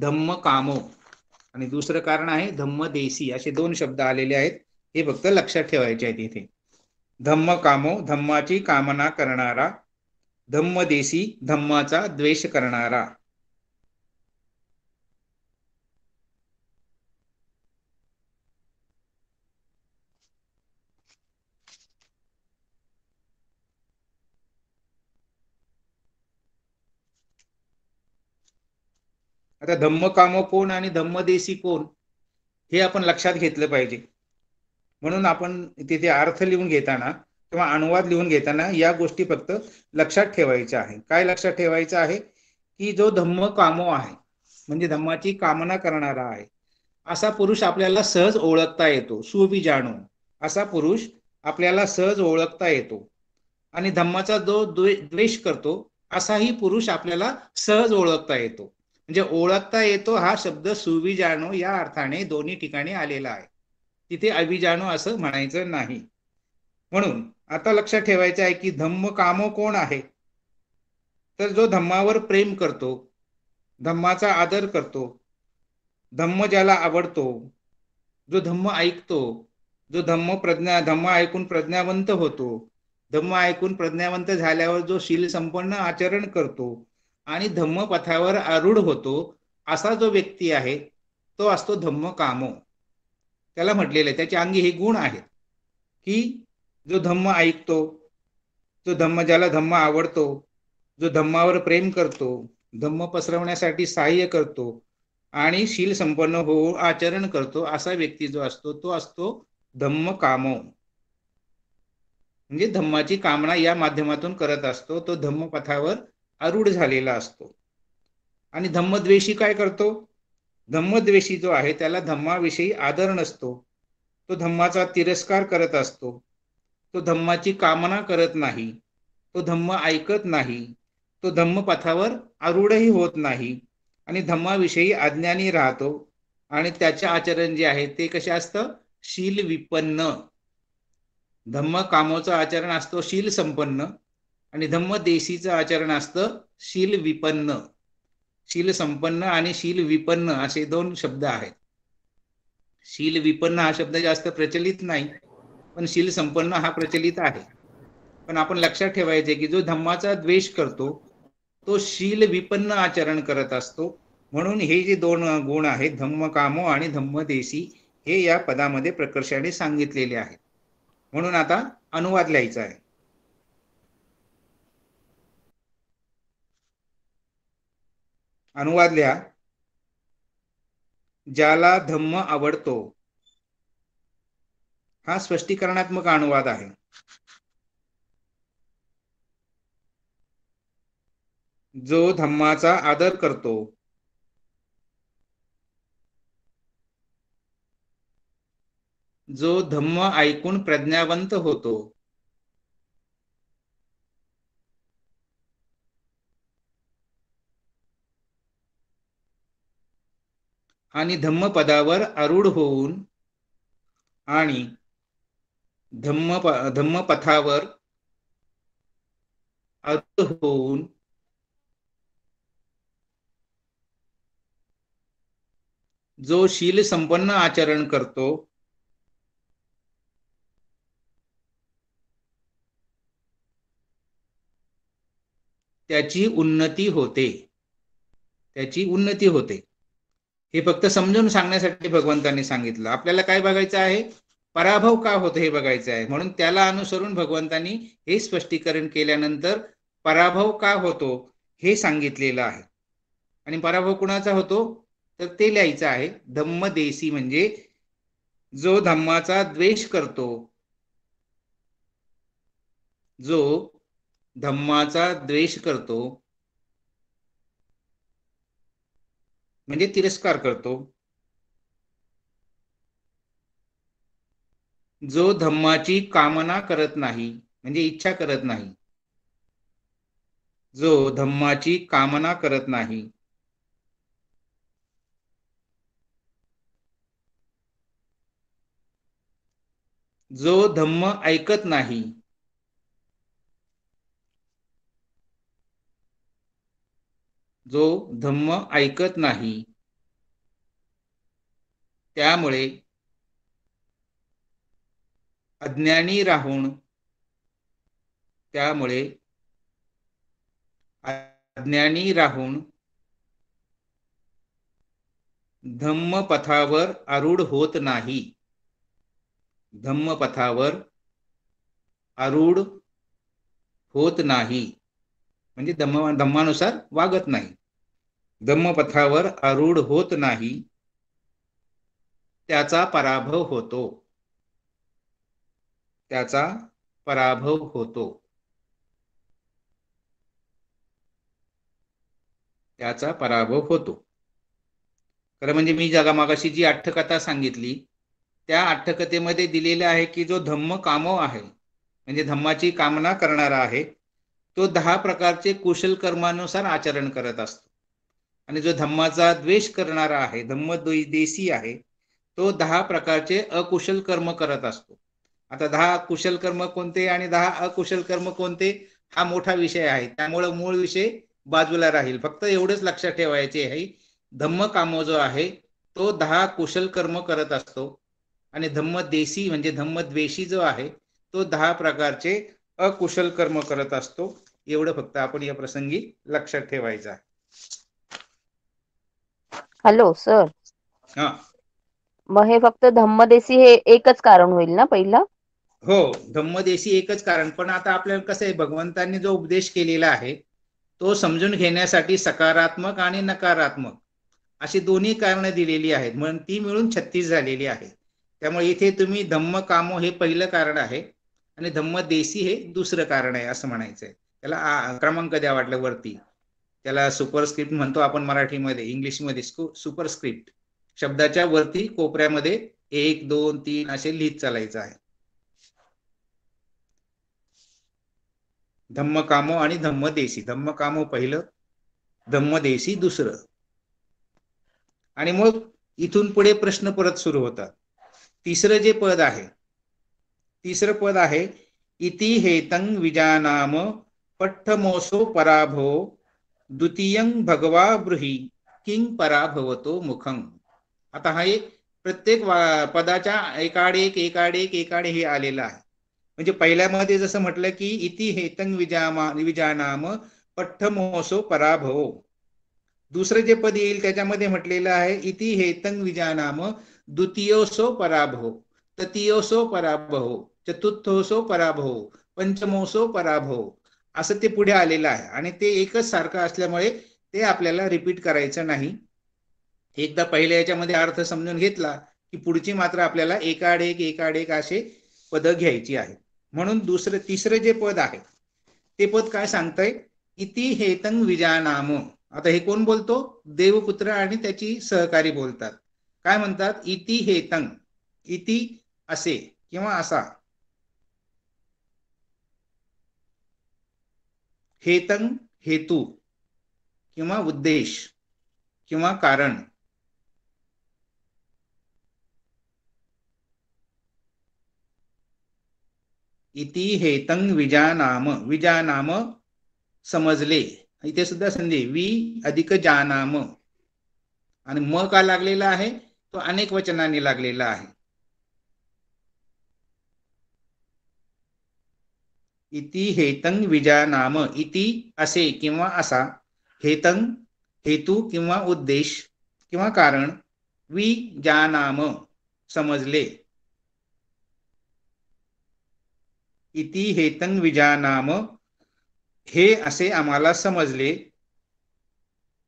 धम्म कामो आणि दुसरं कारण आहे धम्म देसी असे दोन शब्द आलेले आहेत हे फक्त लक्षात ठेवायचे आहेत इथे धम्म कामो धम्माची कामना करणारा धम्म देसी धम्माचा द्वेष करणारा आता धम्म कामो कोण आणि धम्म देशी कोण हे आपण लक्षात घेतलं पाहिजे म्हणून आपण तिथे अर्थ लिहून घेताना किंवा अनुवाद लिहून घेताना या गोष्टी फक्त लक्षात ठेवायच्या आहे काय लक्षात ठेवायचं आहे की जो धम्म कामो आहे म्हणजे धम्माची कामना करणारा आहे असा पुरुष आपल्याला सहज ओळखता येतो सुविजाणू असा पुरुष आपल्याला सहज ओळखता येतो आणि धम्माचा जो द्वेष करतो असाही पुरुष आपल्याला सहज ओळखता येतो म्हणजे ओळखता येतो हा शब्द सुविजाणू या अर्थाने दोन्ही ठिकाणी आलेला आहे तिथे अविजाणू असं म्हणायचं नाही म्हणून आता लक्षात ठेवायचं आहे की धम्म कामो कोण आहे तर जो धम्मावर प्रेम करतो धम्माचा आदर करतो धम्म ज्याला आवडतो जो धम्म ऐकतो जो धम्म प्रज्ञा धम्म ऐकून प्रज्ञावंत होतो धम्म ऐकून प्रज्ञावंत झाल्यावर जो शील संपन्न आचरण करतो आणि धम्म पथावर आरूढ होतो असा जो व्यक्ती आहे तो असतो धम्म कामो त्याला म्हटलेलं आहे त्याच्या अंगी हे गुण आहेत की जो धम्म ऐकतो जो धम्म ज्याला धम्म आवडतो जो धम्मावर प्रेम करतो धम्म पसरवण्यासाठी सहाय्य करतो आणि शील संपन्न होऊ आचरण करतो असा व्यक्ती जो असतो तो असतो धम्म कामो म्हणजे धम्माची कामना या माध्यमातून करत असतो तो धम्म पथावर अरूढ झालेला असतो आणि धम्मद्वेषी काय करतो धम्मद्वेषी जो आहे त्याला धम्माविषयी आदर नसतो तो धम्माचा तिरस्कार करत असतो तो धम्माची कामना करत नाही तो धम्म ऐकत नाही तो पथावर आरूढही होत नाही आणि धम्माविषयी अज्ञानी राहतो आणि त्याचे आचरण जे आहे ते कसे असतं शील विपन्न धम्म कामोचं आचरण असतो शील संपन्न आणि धम्म धम्मदेशीचं आचरण असतं शील विपन्न शील संपन्न आणि शील विपन्न असे दोन शब्द आहेत शील विपन्न हा शब्द जास्त प्रचलित नाही पण शील संपन्न हा प्रचलित आहे पण आपण लक्षात ठेवायचे की जो धम्माचा द्वेष करतो तो शील विपन्न आचरण करत असतो म्हणून हे जे दोन गुण आहेत धम्म कामो आणि धम्म देशी हे या पदामध्ये प्रकर्षाने सांगितलेले आहेत म्हणून आता अनुवाद लिहायचा आहे अनुवाद लिहा ज्याला धम्म आवडतो हा स्पष्टीकरणात्मक अनुवाद आहे जो धम्माचा आदर करतो जो धम्म ऐकून प्रज्ञावंत होतो आणि धम्मपदावर आरूढ होऊन आणि धम्म धम्मपथावर होऊन जो शील संपन्न आचरण करतो त्याची उन्नती होते त्याची उन्नती होते हे फक्त समजून सांगण्यासाठी भगवंतांनी सांगितलं आपल्याला काय बघायचं आहे पराभव का होतो हे बघायचं आहे म्हणून त्याला अनुसरून भगवंतांनी हे स्पष्टीकरण केल्यानंतर पराभव का होतो हे सांगितलेलं आहे आणि पराभव कुणाचा होतो तर ते लिहायचं आहे धम्म धम्मदेशी म्हणजे जो धम्माचा द्वेष करतो जो धम्माचा द्वेष करतो म्हणजे तिरस्कार करतो जो धम्माची कामना करत नाही म्हणजे इच्छा करत नाही जो धम्माची कामना करत नाही जो धम्म ऐकत नाही जो धम्म ऐकत नाही त्यामुळे अज्ञानी राहून त्यामुळे अज्ञानी राहून धम्मपथावर आरूढ होत नाही धम्म पथावर आरूढ होत नाही म्हणजे धम्म धम्मानुसार वागत नाही धम्मपथावर आरूढ होत नाही त्याचा पराभव होतो त्याचा पराभव होतो त्याचा पराभव होतो खरं म्हणजे मी जगामागाशी जी आठकथा सांगितली त्या आठ्यकथेमध्ये दिलेलं आहे की जो धम्म कामो आहे म्हणजे धम्माची कामना करणारा आहे तो दहा प्रकारचे कुशल कर्मानुसार आचरण करत असतो आणि जो धम्माचा द्वेष करणारा आहे धम्म देशी आहे तो दहा प्रकारचे अकुशल कर्म करत असतो आता दहा कुशल कर्म कोणते आणि दहा अकुशल कर्म कोणते हा मोठा विषय आहे त्यामुळे मूळ विषय बाजूला राहील फक्त एवढेच लक्षात ठेवायचे आहे धम्म काम जो आहे तो दहा कुशल कर्म करत असतो आणि धम्म देशी म्हणजे द्वेषी जो आहे तो दहा प्रकारचे अकुशल कर्म करत असतो एवढं फक्त आपण या प्रसंगी लक्षात ठेवायचं हॅलो सर हा मग हे फक्त धम्मदेशी हे एकच कारण होईल ना पहिलं हो धम्मदेशी एकच कारण पण आता आपल्याला कसं आहे भगवंतांनी जो उपदेश केलेला आहे तो समजून घेण्यासाठी सकारात्मक आणि नकारात्मक अशी दोन्ही कारण दिलेली आहेत म्हणून ती मिळून छत्तीस झालेली आहे त्यामुळे इथे तुम्ही धम्म कामो हे पहिलं कारण आहे आणि धम्मदेशी हे दुसरं कारण आहे असं म्हणायचं आहे त्याला क्रमांक द्या वाटलं वरती त्याला सुपरस्क्रिप्ट म्हणतो आपण मराठीमध्ये इंग्लिशमध्ये सुपरस्क्रिप्ट शब्दाच्या वरती कोपऱ्यामध्ये एक दोन तीन असे लिहित चालायचं आहे धम्म कामो आणि धम्म देशी धम्म कामो पहिलं धम्म देशी दुसरं आणि मग इथून पुढे प्रश्न परत सुरू होतात तिसरं जे पद आहे तिसरं पद आहे इति हेतंग विजानाम पठ्ठमोसो पराभो द्वितीयं भगवा ब्रुही किं पराभवतो मुखं आता हा एक प्रत्येक पदाच्या एकाडे एकाडेक एकाडे हे आलेलं आहे म्हणजे पहिल्यामध्ये जसं म्हटलं की इति हेतंग विजामा विजानाम पठ्ठमोसो पराभव दुसरं जे पद येईल त्याच्यामध्ये म्हटलेलं आहे इति हेतंग विजानाम द्वितीयोसो पराभव तृतीयसो पराभव चतुर्थोसो पराभव पंचमोसो पराभव असं ते पुढे आलेलं आहे आणि ते एकच सारखं असल्यामुळे ते आपल्याला रिपीट करायचं नाही एकदा पहिल्या याच्यामध्ये अर्थ समजून घेतला की पुढची मात्र आपल्याला एकाड एक एकाड एक असे पद घ्यायची आहेत म्हणून दुसरं तिसरं जे पद आहे ते पद काय सांगतंय इति हेतंग विजानाम आता हे कोण बोलतो देवपुत्र आणि त्याची सहकारी बोलतात काय म्हणतात इति हेतंग इति असे किंवा असा हेतन हेतू किंवा उद्देश किंवा कारण इति हेतंग विजानाम विजानाम समजले इथे सुद्धा संधी वि अधिक जानाम आणि म का लागलेला आहे तो अनेक वचनाने लागलेला आहे इति हेतंग विजा नाम इति असे किंवा असा हेतंग हेतू किंवा उद्देश किंवा कारण वि जा नाम समजले इति हेतंग विजा नाम हे असे आम्हाला समजले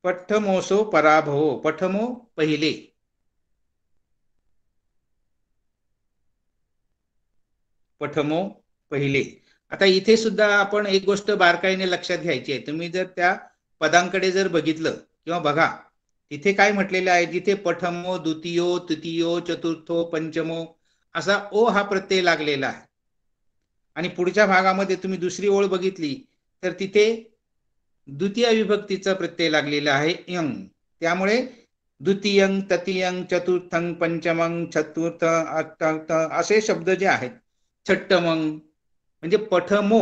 पठमोसो पराभव पठमो पहिले पठमो पहिले आता इथे सुद्धा आपण एक गोष्ट बारकाईने लक्षात घ्यायची आहे तुम्ही जर त्या पदांकडे जर बघितलं किंवा बघा तिथे काय म्हटलेलं आहे जिथे पठमो द्वितीयो तृतीयो चतुर्थो पंचमो असा ओ हा प्रत्यय लागलेला आहे आणि पुढच्या भागामध्ये तुम्ही दुसरी ओळ बघितली तर तिथे द्वितीय विभक्तीचा प्रत्यय लागलेला आहे यंग त्यामुळे द्वितीयंग ततीयंग चतुर्थंग पंचमंग चतुर्थ अष्टार्थ असे शब्द जे आहेत छट्टमंग म्हणजे पठमो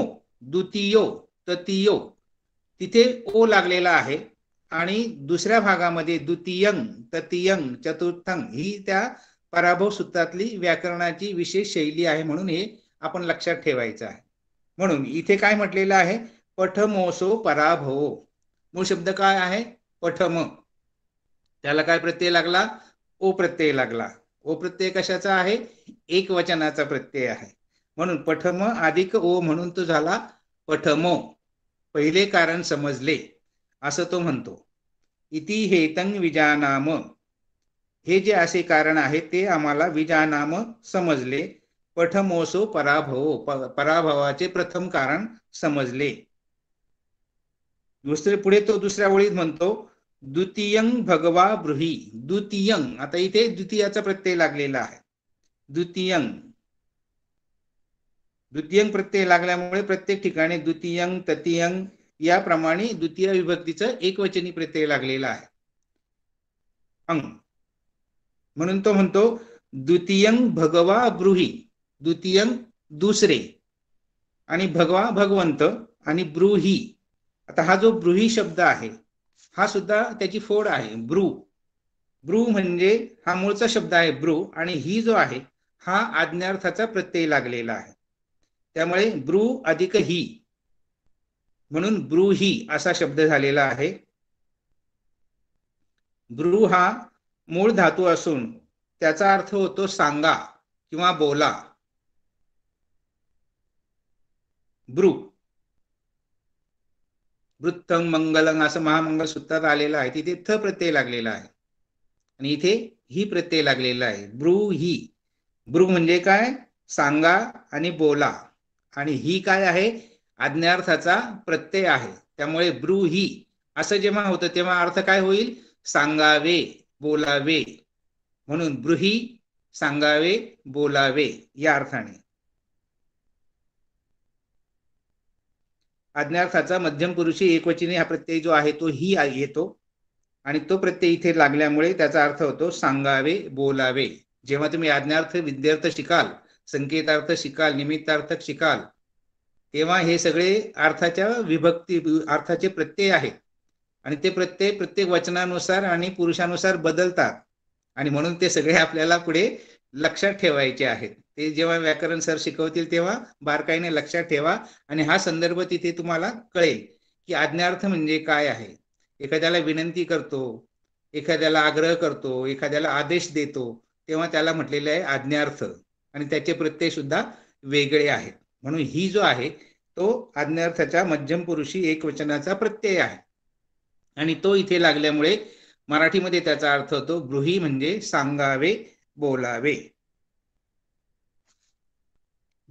द्वितीयो ततीयो तिथे ओ लागलेला आहे आणि दुसऱ्या भागामध्ये द्वितीयंग ततीयंग चतुर्थंग ही त्या पराभव सूत्रातली व्याकरणाची विशेष शैली आहे म्हणून हे आपण लक्षात ठेवायचं आहे म्हणून इथे काय म्हटलेलं आहे पठमोसो पराभव मूळ शब्द काय आहे पठम त्याला काय प्रत्यय लागला ओ प्रत्यय लागला ओ प्रत्यय कशाचा आहे एक वचनाचा प्रत्यय आहे म्हणून पठम अधिक ओ म्हणून तो झाला पठम पहिले कारण समजले असं तो म्हणतो इति हेतंग विजानाम हे जे असे कारण आहे ते आम्हाला विजानाम समजले पठमोसो पराभव पराभवाचे प्रथम कारण समजले दुसरे पुढे तो दुसऱ्या ओळीत म्हणतो द्वितीयंग भगवा ब्रुही द्वितीयंग आता इथे द्वितीयाचा प्रत्यय लागलेला आहे द्वितीयंग द्वितीयंग प्रत्यय लागल्यामुळे प्रत्येक ठिकाणी द्वितीयंग ततीयंग याप्रमाणे द्वितीय विभक्तीचं एकवचनी प्रत्यय लागलेला आहे अंग म्हणून तो म्हणतो द्वितीयंग भगवा ब्रूही द्वितीयंग दुसरे आणि भगवा भगवंत आणि ब्रूही आता हा जो ब्रूही शब्द आहे हा सुद्धा त्याची फोड आहे ब्रू ब्रू म्हणजे हा मूळचा शब्द आहे ब्रू आणि ही जो आहे हा आज्ञार्थाचा प्रत्यय लागलेला आहे त्यामुळे ब्रू अधिक ही म्हणून ब्रू ही असा शब्द झालेला आहे ब्रू हा मूळ धातू असून त्याचा अर्थ होतो सांगा किंवा बोला ब्रू वृत्तंग मंगलंग असं महामंगल सूत्रात आलेलं आहे तिथे थ प्रत्यय लागलेला आहे आणि इथे ही प्रत्यय लागलेला आहे ब्रू ही ब्रू म्हणजे काय सांगा आणि बोला आणि ही काय आहे आज्ञार्थाचा प्रत्यय आहे त्यामुळे ब्रू ही असं जेव्हा होतं तेव्हा अर्थ काय होईल सांगावे बोलावे म्हणून ब्रूही सांगावे बोलावे या अर्थाने आज्ञार्थाचा मध्यम पुरुषी एकवचनी हा प्रत्यय जो आहे तो ही येतो आणि तो प्रत्यय इथे लागल्यामुळे त्याचा अर्थ होतो सांगावे बोलावे जेव्हा तुम्ही आज्ञार्थ विद्यार्थ शिकाल संकेतार्थ शिकाल निमित्तार्थ शिकाल तेव्हा हे सगळे अर्थाच्या विभक्ती अर्थाचे प्रत्यय आहेत आणि ते प्रत्यय प्रत्येक वचनानुसार आणि पुरुषानुसार बदलतात आणि म्हणून ते सगळे आपल्याला पुढे लक्षात ठेवायचे आहेत ते जेव्हा व्याकरण सर शिकवतील तेव्हा बारकाईने लक्षात ठेवा आणि हा संदर्भ तिथे तुम्हाला कळेल की आज्ञार्थ म्हणजे काय आहे एखाद्याला विनंती करतो एखाद्याला आग्रह करतो एखाद्याला आदेश देतो तेव्हा त्याला म्हटलेले आहे आज्ञार्थ आणि त्याचे प्रत्यय सुद्धा वेगळे आहेत म्हणून ही जो आहे तो आज्ञार्थाच्या मध्यम पुरुषी एक वचनाचा प्रत्यय आहे आणि तो इथे लागल्यामुळे मराठीमध्ये त्याचा अर्थ होतो गृही म्हणजे सांगावे बोलावे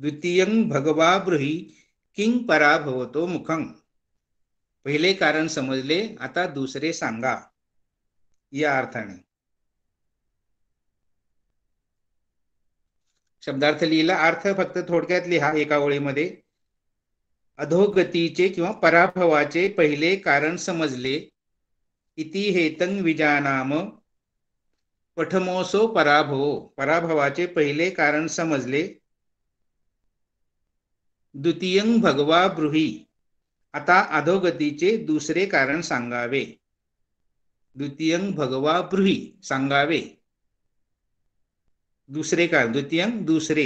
द्वितीयं भगवा ब्रुही किंग पराभवतो मुखंग पहिले कारण समजले आता दुसरे सांगा या अर्थाने शब्दार्थ लिहिला अर्थ फक्त थोडक्यात लिहा एका ओळीमध्ये अधोगतीचे किंवा पराभवाचे पहिले कारण समजले इति हेतंग विजानाम पठमोसो पराभव पराभवाचे पहिले कारण समजले द्वितीयंग भगवा ब्रुही आता अधोगतीचे दुसरे कारण सांगावे द्वितीयंग भगवा ब्रुही सांगावे दुसरे कारण द्वितीयं दुसरे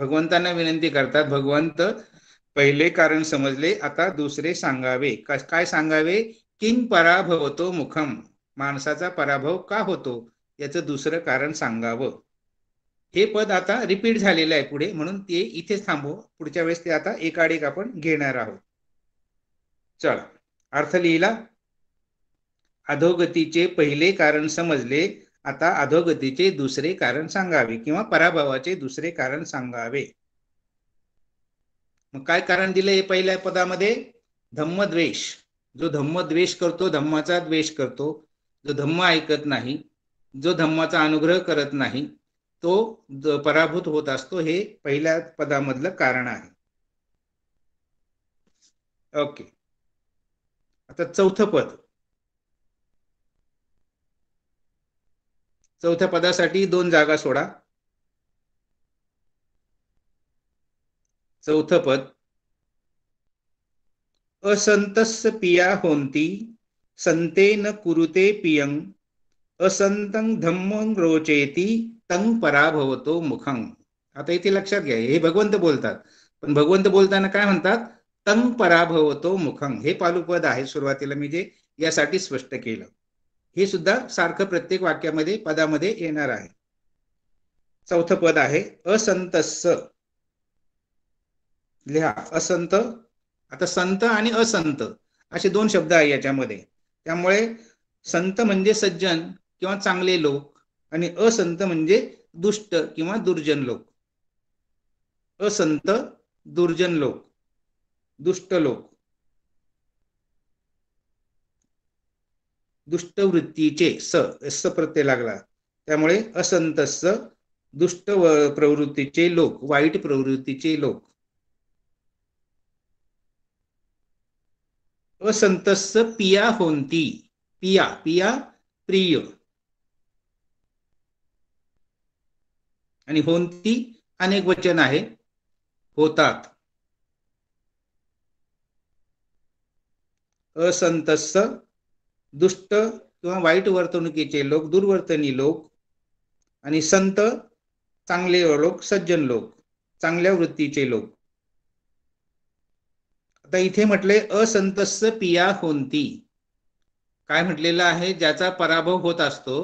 भगवंतांना विनंती करतात भगवंत पहिले कारण समजले आता दुसरे सांगावे काय सांगावे किंग पराभवतो मुखम माणसाचा पराभव का होतो याचं दुसरं कारण सांगावं हे पद आता रिपीट झालेलं आहे पुढे म्हणून ते इथेच थांबव पुढच्या वेळेस ते आता एकाडेक आपण घेणार आहोत चला अर्थ लिहिला अधोगतीचे पहिले कारण समजले आता अधोगतीचे दुसरे कारण सांगावे किंवा पराभवाचे दुसरे कारण सांगावे मग काय कारण दिले पहिल्या पदामध्ये धम्मद्वेष जो धम्मद्वेष करतो धम्माचा द्वेष करतो जो धम्म ऐकत नाही जो धम्माचा अनुग्रह करत नाही तो पराभूत होत असतो हे पहिल्या पदामधलं कारण आहे ओके आता चौथं पद चौथ्या पदासाठी दोन जागा सोडा चौथ पद असंतस पिया संते न कुरुते पियंग असंतं धम्म रोचेती तंग पराभवतो मुखंग आता इथे लक्षात घ्या हे भगवंत बोलतात पण भगवंत बोलताना काय म्हणतात तंग पराभवतो मुखंग हे पालुपद आहे सुरुवातीला मी जे यासाठी स्पष्ट केलं हे सुद्धा सारखं प्रत्येक वाक्यामध्ये पदामध्ये येणार आहे चौथं पद आहे असंतस लिहा असंत आता संत आणि असंत असे दोन शब्द आहे याच्यामध्ये त्यामुळे संत म्हणजे सज्जन किंवा चांगले लोक आणि असंत म्हणजे दुष्ट किंवा दुर्जन लोक असंत दुर्जन लोक दुष्ट लोक दुष्टवृत्तीचे स स प्रत्यय लागला त्यामुळे असंतस दुष्ट प्रवृत्तीचे लोक वाईट प्रवृत्तीचे लोक असंतस पिया होती पिया पिया प्रिय आणि होती अनेक वचन आहे होतात असंतस दुष्ट किंवा वाईट वर्तणुकीचे लोक दुर्वर्तनी लोक आणि संत चांगले लोक सज्जन लोक चांगल्या वृत्तीचे लोक आता इथे म्हटले असंतस पिया होती काय म्हटलेलं आहे ज्याचा पराभव होत असतो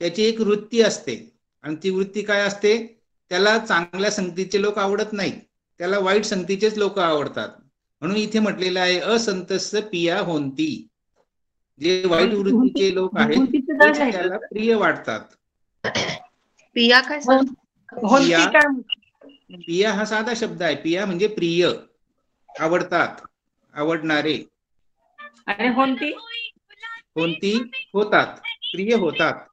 त्याची एक वृत्ती असते आणि ती वृत्ती काय असते त्याला चांगल्या संगतीचे लोक आवडत नाही त्याला वाईट संगतीचेच लोक आवडतात म्हणून इथे म्हटलेलं आहे असंतस पिया होती जे वाईट वृत्तीचे लोक आहेत त्याला प्रिय वाटतात पिया काय प्रिया हा साधा शब्द आहे पिया म्हणजे प्रिय आवडतात आवडणारे आणि होतात प्रिय होतात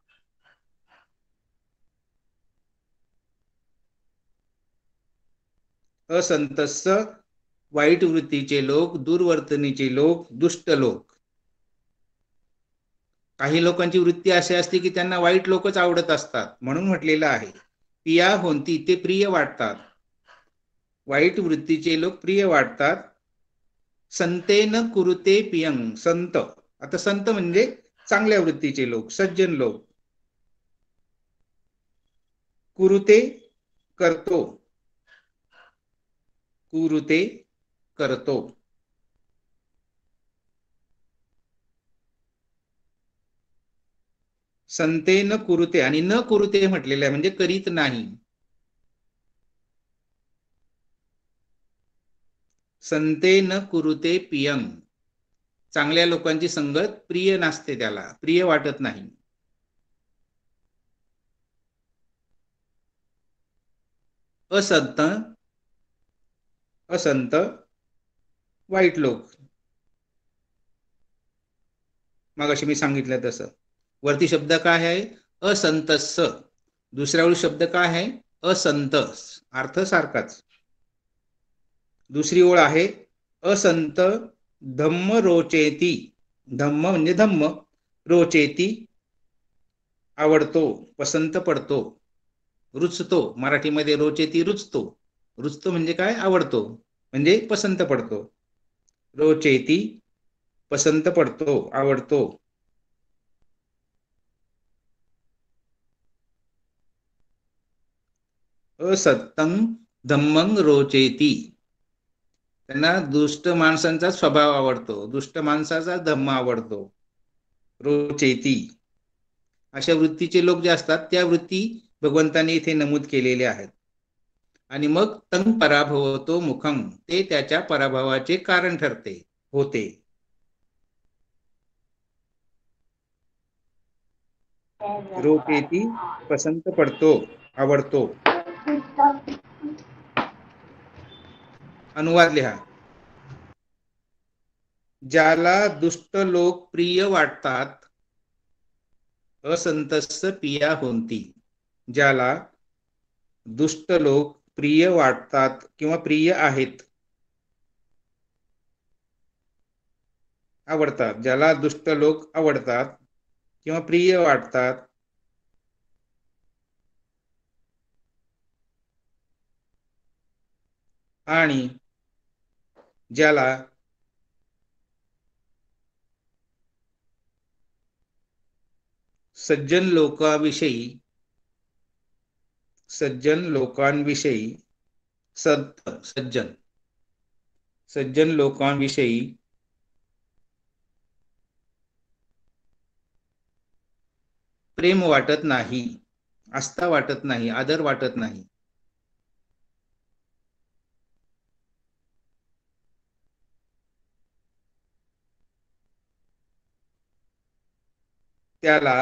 असंतस वाईट वृत्तीचे लोक दुर्वर्तनीचे लोक दुष्ट लोक काही लोकांची वृत्ती अशी असते की त्यांना वाईट लोकच आवडत असतात म्हणून म्हटलेलं आहे पिया होती ते प्रिय वाटतात वाईट वृत्तीचे लोक प्रिय वाटतात संतेन कुरुते पियंग संत आता संत म्हणजे चांगल्या वृत्तीचे लोक सज्जन लोक कुरुते करतो कुरुते करतो संते न कुरुते आणि न कुरुते म्हटलेले आहे म्हणजे करीत नाही संते न कुरुते पियंग चांगल्या लोकांची संगत प्रिय नसते त्याला प्रिय वाटत नाही असंत असंत वाईट लोक मग मी सांगितलं तसं वरती शब्द काय आहे असंतस ओळ शब्द काय आहे असंत अर्थ सारखाच दुसरी ओळ आहे असंत धम्म रोचेती धम्म म्हणजे धम्म रोचेती आवडतो पसंत पडतो रुचतो मराठीमध्ये रोचेती रुचतो रुचतो म्हणजे काय आवडतो म्हणजे पसंत पडतो रोचेती पसंत पडतो आवडतो असत्तम धम्मंग रोचेती त्यांना दुष्ट माणसांचा स्वभाव आवडतो दुष्ट माणसाचा धम्म आवडतो रोचेती अशा वृत्तीचे लोक जे असतात त्या वृत्ती भगवंतांनी इथे नमूद केलेल्या आहेत आणि मग तंग पराभवतो मुखम ते त्याच्या पराभवाचे कारण ठरते होते हो, हो. रोपेती पसंत पडतो आवडतो अनुवाद लिहा ज्याला दुष्ट लोक प्रिय वाटतात असंतस पिया होती ज्याला दुष्ट लोक प्रिय वाटतात किंवा प्रिय आहेत आवडतात ज्याला दुष्ट लोक आवडतात किंवा प्रिय वाटतात आणि ज्याला सज्जन लोकाविषयी सज्जन लोकांविषयी सत सज्जन सज्जन लोकांविषयी प्रेम वाटत नाही आस्था वाटत नाही आदर वाटत नाही त्याला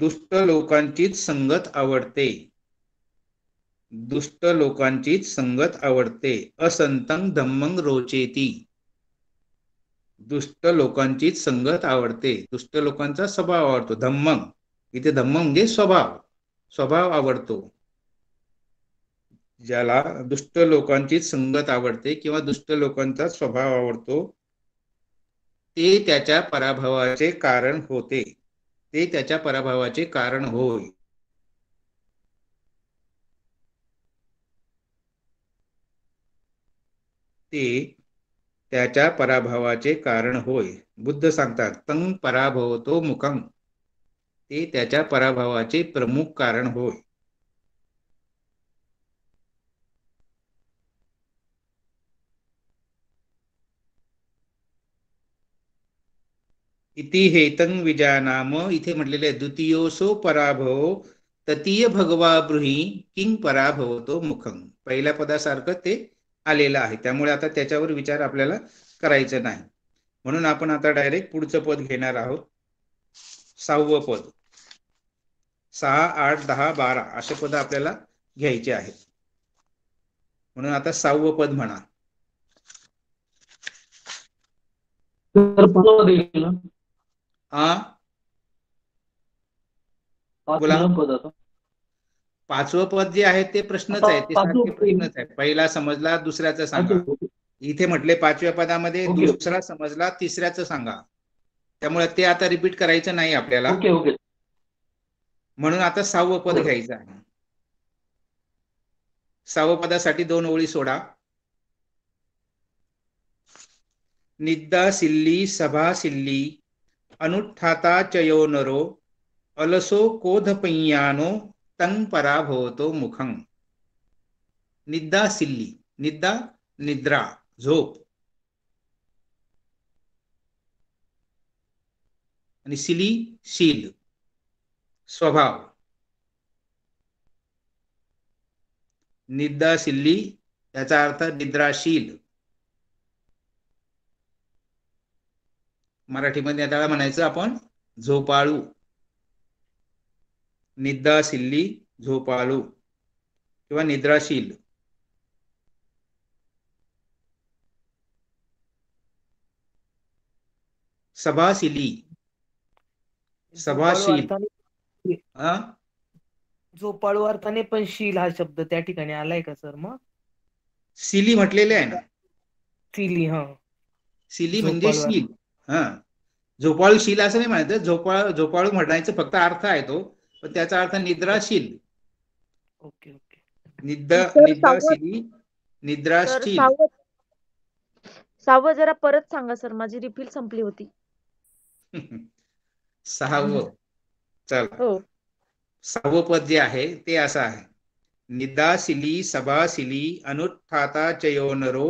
दुष्ट लोकांचीच संगत आवडते दुष्ट लोकांचीच संगत आवडते असंतंग धम्मंग रोचेती दुष्ट लोकांचीच संगत आवडते दुष्ट लोकांचा स्वभाव आवडतो धम्मंग इथे धम्म म्हणजे स्वभाव स्वभाव आवडतो ज्याला दुष्ट लोकांचीच संगत आवडते किंवा दुष्ट लोकांचा स्वभाव आवडतो ते त्याच्या पराभवाचे कारण होते ते त्याच्या पराभवाचे कारण होय ते त्याच्या पराभवाचे कारण होय बुद्ध सांगतात तंग पराभवतो मुखम ते त्याच्या पराभवाचे प्रमुख कारण होय इति हेतंग नाम इथे म्हटलेले द्वितीयोसो पराभव ततीय भगवा ब्रुही किंग पराभवतो मुखंग पहिल्या पदासारखं ते आलेलं आहे त्यामुळे आता त्याच्यावर विचार आपल्याला करायचा नाही म्हणून आपण आता डायरेक्ट पुढचं पद घेणार आहोत सहावं पद सहा आठ दहा बारा असे पद आपल्याला घ्यायचे आहेत म्हणून आता सहावं पद म्हणा बोला पाचवं पद जे आहे ते प्रश्नच आहे ते प्रश्नच आहे पहिला समजला दुसऱ्याचा सांगा इथे म्हटले पाचव्या पदामध्ये दुसरा समजला तिसऱ्याचं सांगा त्यामुळे ते आता रिपीट करायचं नाही आपल्याला म्हणून आता सहावं पद घ्यायचं आहे सहावं पदासाठी दोन ओळी सोडा निद्दा सिल्ली सभा सिल्ली अनुत्थाता चयो नरो अलसो कोधपय्यानो तंग पराभवतो मुखं निद्दा सिल्ली निद्दा निद्रा झोप आणि सिली शील स्वभाव निद्दा सिल्ली याचा अर्थ निद्राशील मराठीमध्ये त्याला म्हणायचं आपण झोपाळू निद्राशिल्ली झोपाळू किंवा निद्राशील सभाशिली सभाशील झोपाळू अर्थाने पण शील हा शब्द त्या ठिकाणी आलाय का सर मग सिली म्हटलेले आहे ना सिली हा सिली म्हणजे शील हा झोपाळूशील असं नाही म्हणायचं झोपाळ झोपाळू म्हणायचं फक्त अर्थ आहे तो पण त्याचा अर्थ निद्राशील ओके ओके निद्राशील जरा परत सांगा सर माझी रिफिल संपली होती सहावं चल हो. सहावं पद जे आहे ते असं आहे निदाशिली सभाशिली अनुत्थाता चयोनरो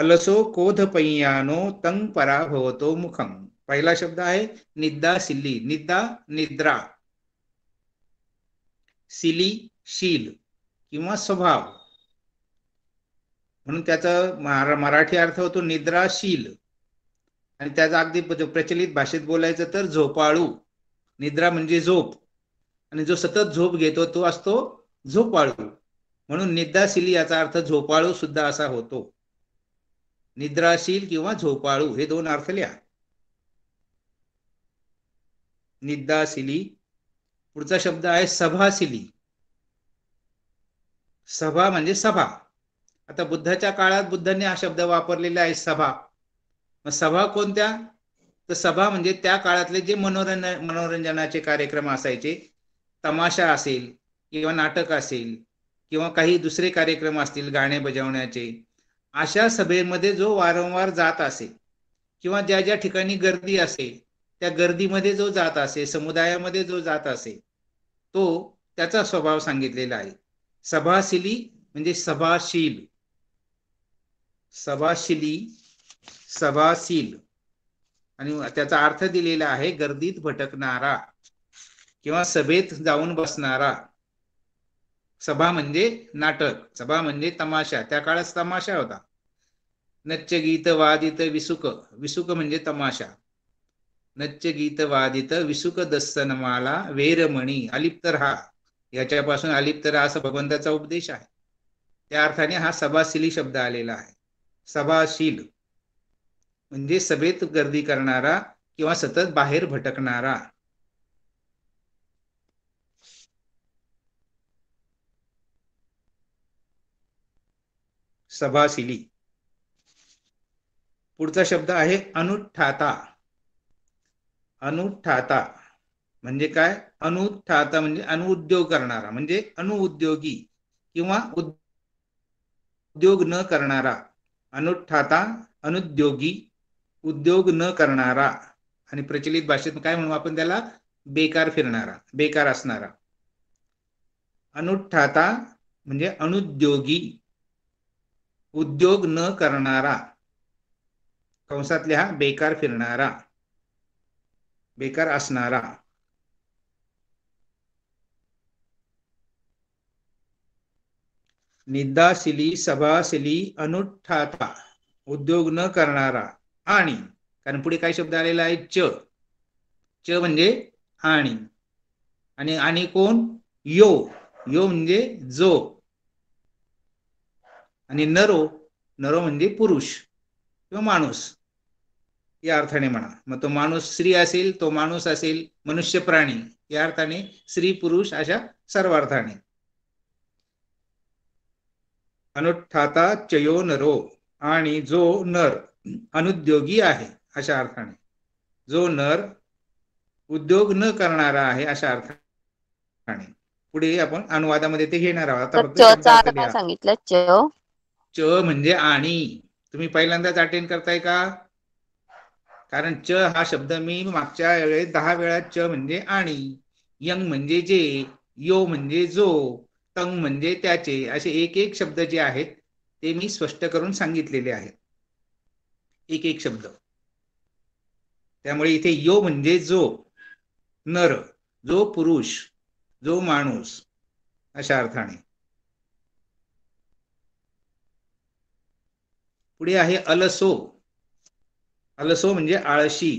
अलसो कोध पैयानो तंग परा भवतो मुखम पहिला शब्द आहे निद्दा सिल्ली निद्दा निद्रा सिली शील किंवा स्वभाव म्हणून त्याचा मराठी अर्थ होतो निद्राशील आणि त्याचा अगदी प्रचलित भाषेत बोलायचं तर झोपाळू निद्रा म्हणजे झोप आणि जो सतत झोप घेतो तो असतो झोपाळू म्हणून सिली याचा अर्थ झोपाळू सुद्धा असा होतो निद्राशील किंवा झोपाळू हे दोन अर्थ लिहा निद्राशिली पुढचा शब्द आहे सभाशिली सभा म्हणजे सभा आता बुद्धाच्या काळात बुद्धांनी हा शब्द वापरलेला आहे सभा मग सभा कोणत्या तर सभा म्हणजे त्या काळातले जे मनोरंजन मनोरंजनाचे कार्यक्रम असायचे तमाशा असेल किंवा नाटक असेल किंवा काही दुसरे कार्यक्रम असतील गाणे बजावण्याचे अशा सभेमध्ये जो वारंवार जात असे किंवा ज्या ज्या ठिकाणी गर्दी असे त्या गर्दीमध्ये जो जात असे समुदायामध्ये जो जात असे तो त्याचा स्वभाव सांगितलेला आहे सभाशिली म्हणजे सभाशील सभाशिली सभाशील आणि त्याचा अर्थ दिलेला आहे गर्दीत भटकणारा किंवा सभेत जाऊन बसणारा सभा म्हणजे नाटक सभा म्हणजे तमाशा त्या काळात तमाशा होता नच्च गीत वादित विसुक विसुक म्हणजे तमाशा नच्च गीत वादित विसुक दस्सनमाला वेरमणी अलिप्त हा याच्यापासून अलिप्त रहा असा भगवंताचा उपदेश आहे त्या अर्थाने हा सभाशिली शब्द आलेला आहे सभाशील म्हणजे सभेत गर्दी करणारा किंवा सतत बाहेर भटकणारा सभाशिली पुढचा शब्द आहे अनुठाता अनुठाता म्हणजे काय अनुठाता म्हणजे अनुउद्योग करणारा म्हणजे अनुउद्योगी किंवा उद्योग न करणारा अनुठाता अनुद्योगी उद्योग न करणारा आणि प्रचलित भाषेत काय म्हणू आपण त्याला बेकार फिरणारा बेकार असणारा अनुठाता म्हणजे अनुद्योगी उद्योग न करणारा कंसातल्या हा बेकार फिरणारा बेकार असणारा निदासिली सभासिली अनुठाता उद्योग न करणारा आणि कारण पुढे काय शब्द आलेला आहे च च म्हणजे आणि आणि आणि कोण यो यो म्हणजे जो आणि नरो नरो म्हणजे पुरुष किंवा माणूस या अर्थाने म्हणा मग तो माणूस स्त्री असेल तो माणूस असेल मनुष्य प्राणी या अर्थाने स्त्री पुरुष अशा सर्व अर्थाने अनुठाता चयो नरो आणि जो नर अनुद्योगी आहे अशा अर्थाने जो नर उद्योग न करणारा आहे अशा अर्थाने पुढे आपण अनुवादामध्ये ते घेणार आहोत आता सांगितलं च म्हणजे आणि तुम्ही पहिल्यांदाच अटेंड करताय का कारण च हा शब्द मी मागच्या वेळेस दहा वेळा च म्हणजे आणि यंग म्हणजे जे यो म्हणजे जो तंग म्हणजे त्याचे असे एक एक शब्द जे आहेत ते मी स्पष्ट करून सांगितलेले आहेत एक एक शब्द त्यामुळे इथे यो म्हणजे जो नर जो पुरुष जो माणूस अशा अर्थाने पुढे आहे अलसो अलसो म्हणजे आळशी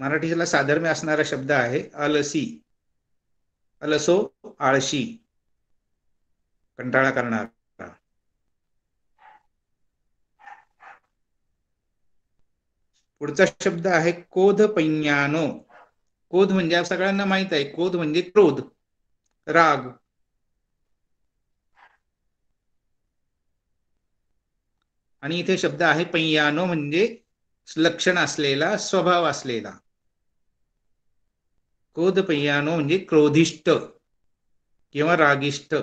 मराठीला साधर्म्य असणारा शब्द आहे अलसी अलसो आळशी कंटाळा करणार पुढचा शब्द आहे कोध पैन्यानो कोध म्हणजे सगळ्यांना माहित आहे कोध म्हणजे क्रोध राग आणि इथे शब्द आहे पैयानो म्हणजे लक्षण असलेला स्वभाव असलेला क्रोध पैयानो म्हणजे क्रोधिष्ट किंवा रागिष्ट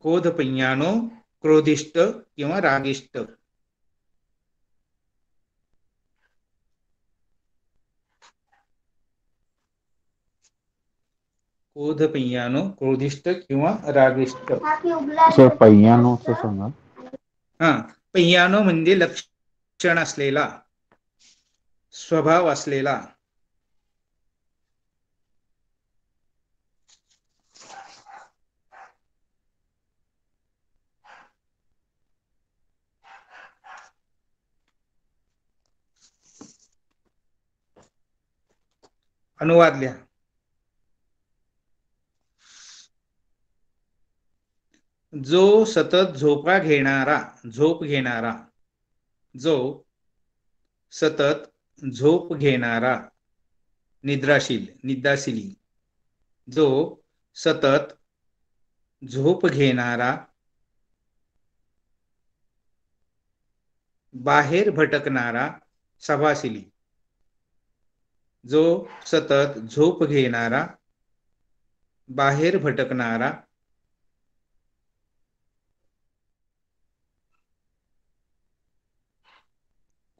क्रोध पैयानो क्रोधिष्ट किंवा रागिष्ट क्रोध पैयानो क्रोधिष्ट किंवा रागिष्ट सर पैयानो सांगा हा पैयानो म्हणजे लक्षण असलेला स्वभाव असलेला अनुवाद लिहा जो सतत झोपा घेणारा झोप घेणारा जो सतत झोप घेणारा निद्राशील निद्राशिली जो सतत झोप घेणारा बाहेर भटकणारा सभाशिली जो सतत झोप घेणारा बाहेर भटकणारा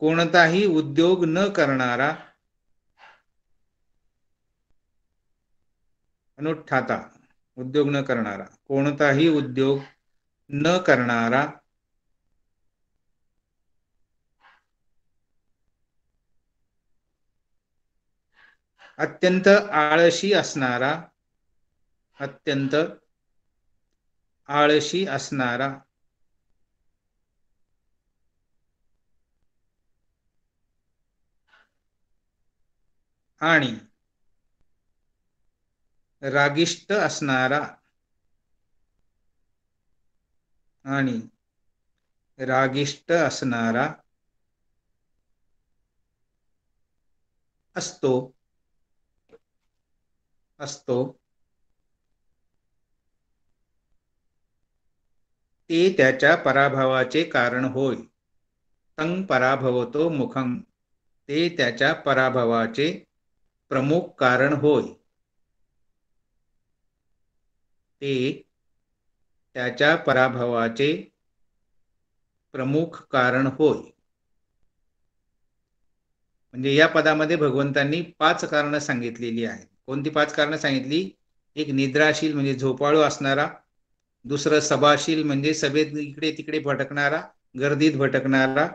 कोणताही उद्योग न करणारा अनुठाता उद्योग न करणारा कोणताही उद्योग न करणारा अत्यंत आळशी असणारा अत्यंत आळशी असणारा आणि रागिष्ट असणारा आणि रागिष्ट असणारा असतो असतो ते त्याच्या पराभवाचे कारण होय तंग पराभवतो मुखम ते त्याच्या पराभवाचे प्रमुख कारण होय ते त्याच्या पराभवाचे प्रमुख कारण होय म्हणजे या पदामध्ये भगवंतांनी पाच कारणं सांगितलेली आहेत कोणती पाच कारणं सांगितली एक निद्राशील म्हणजे झोपाळू असणारा दुसरं सभाशील म्हणजे सभेत इकडे तिकडे भटकणारा गर्दीत भटकणारा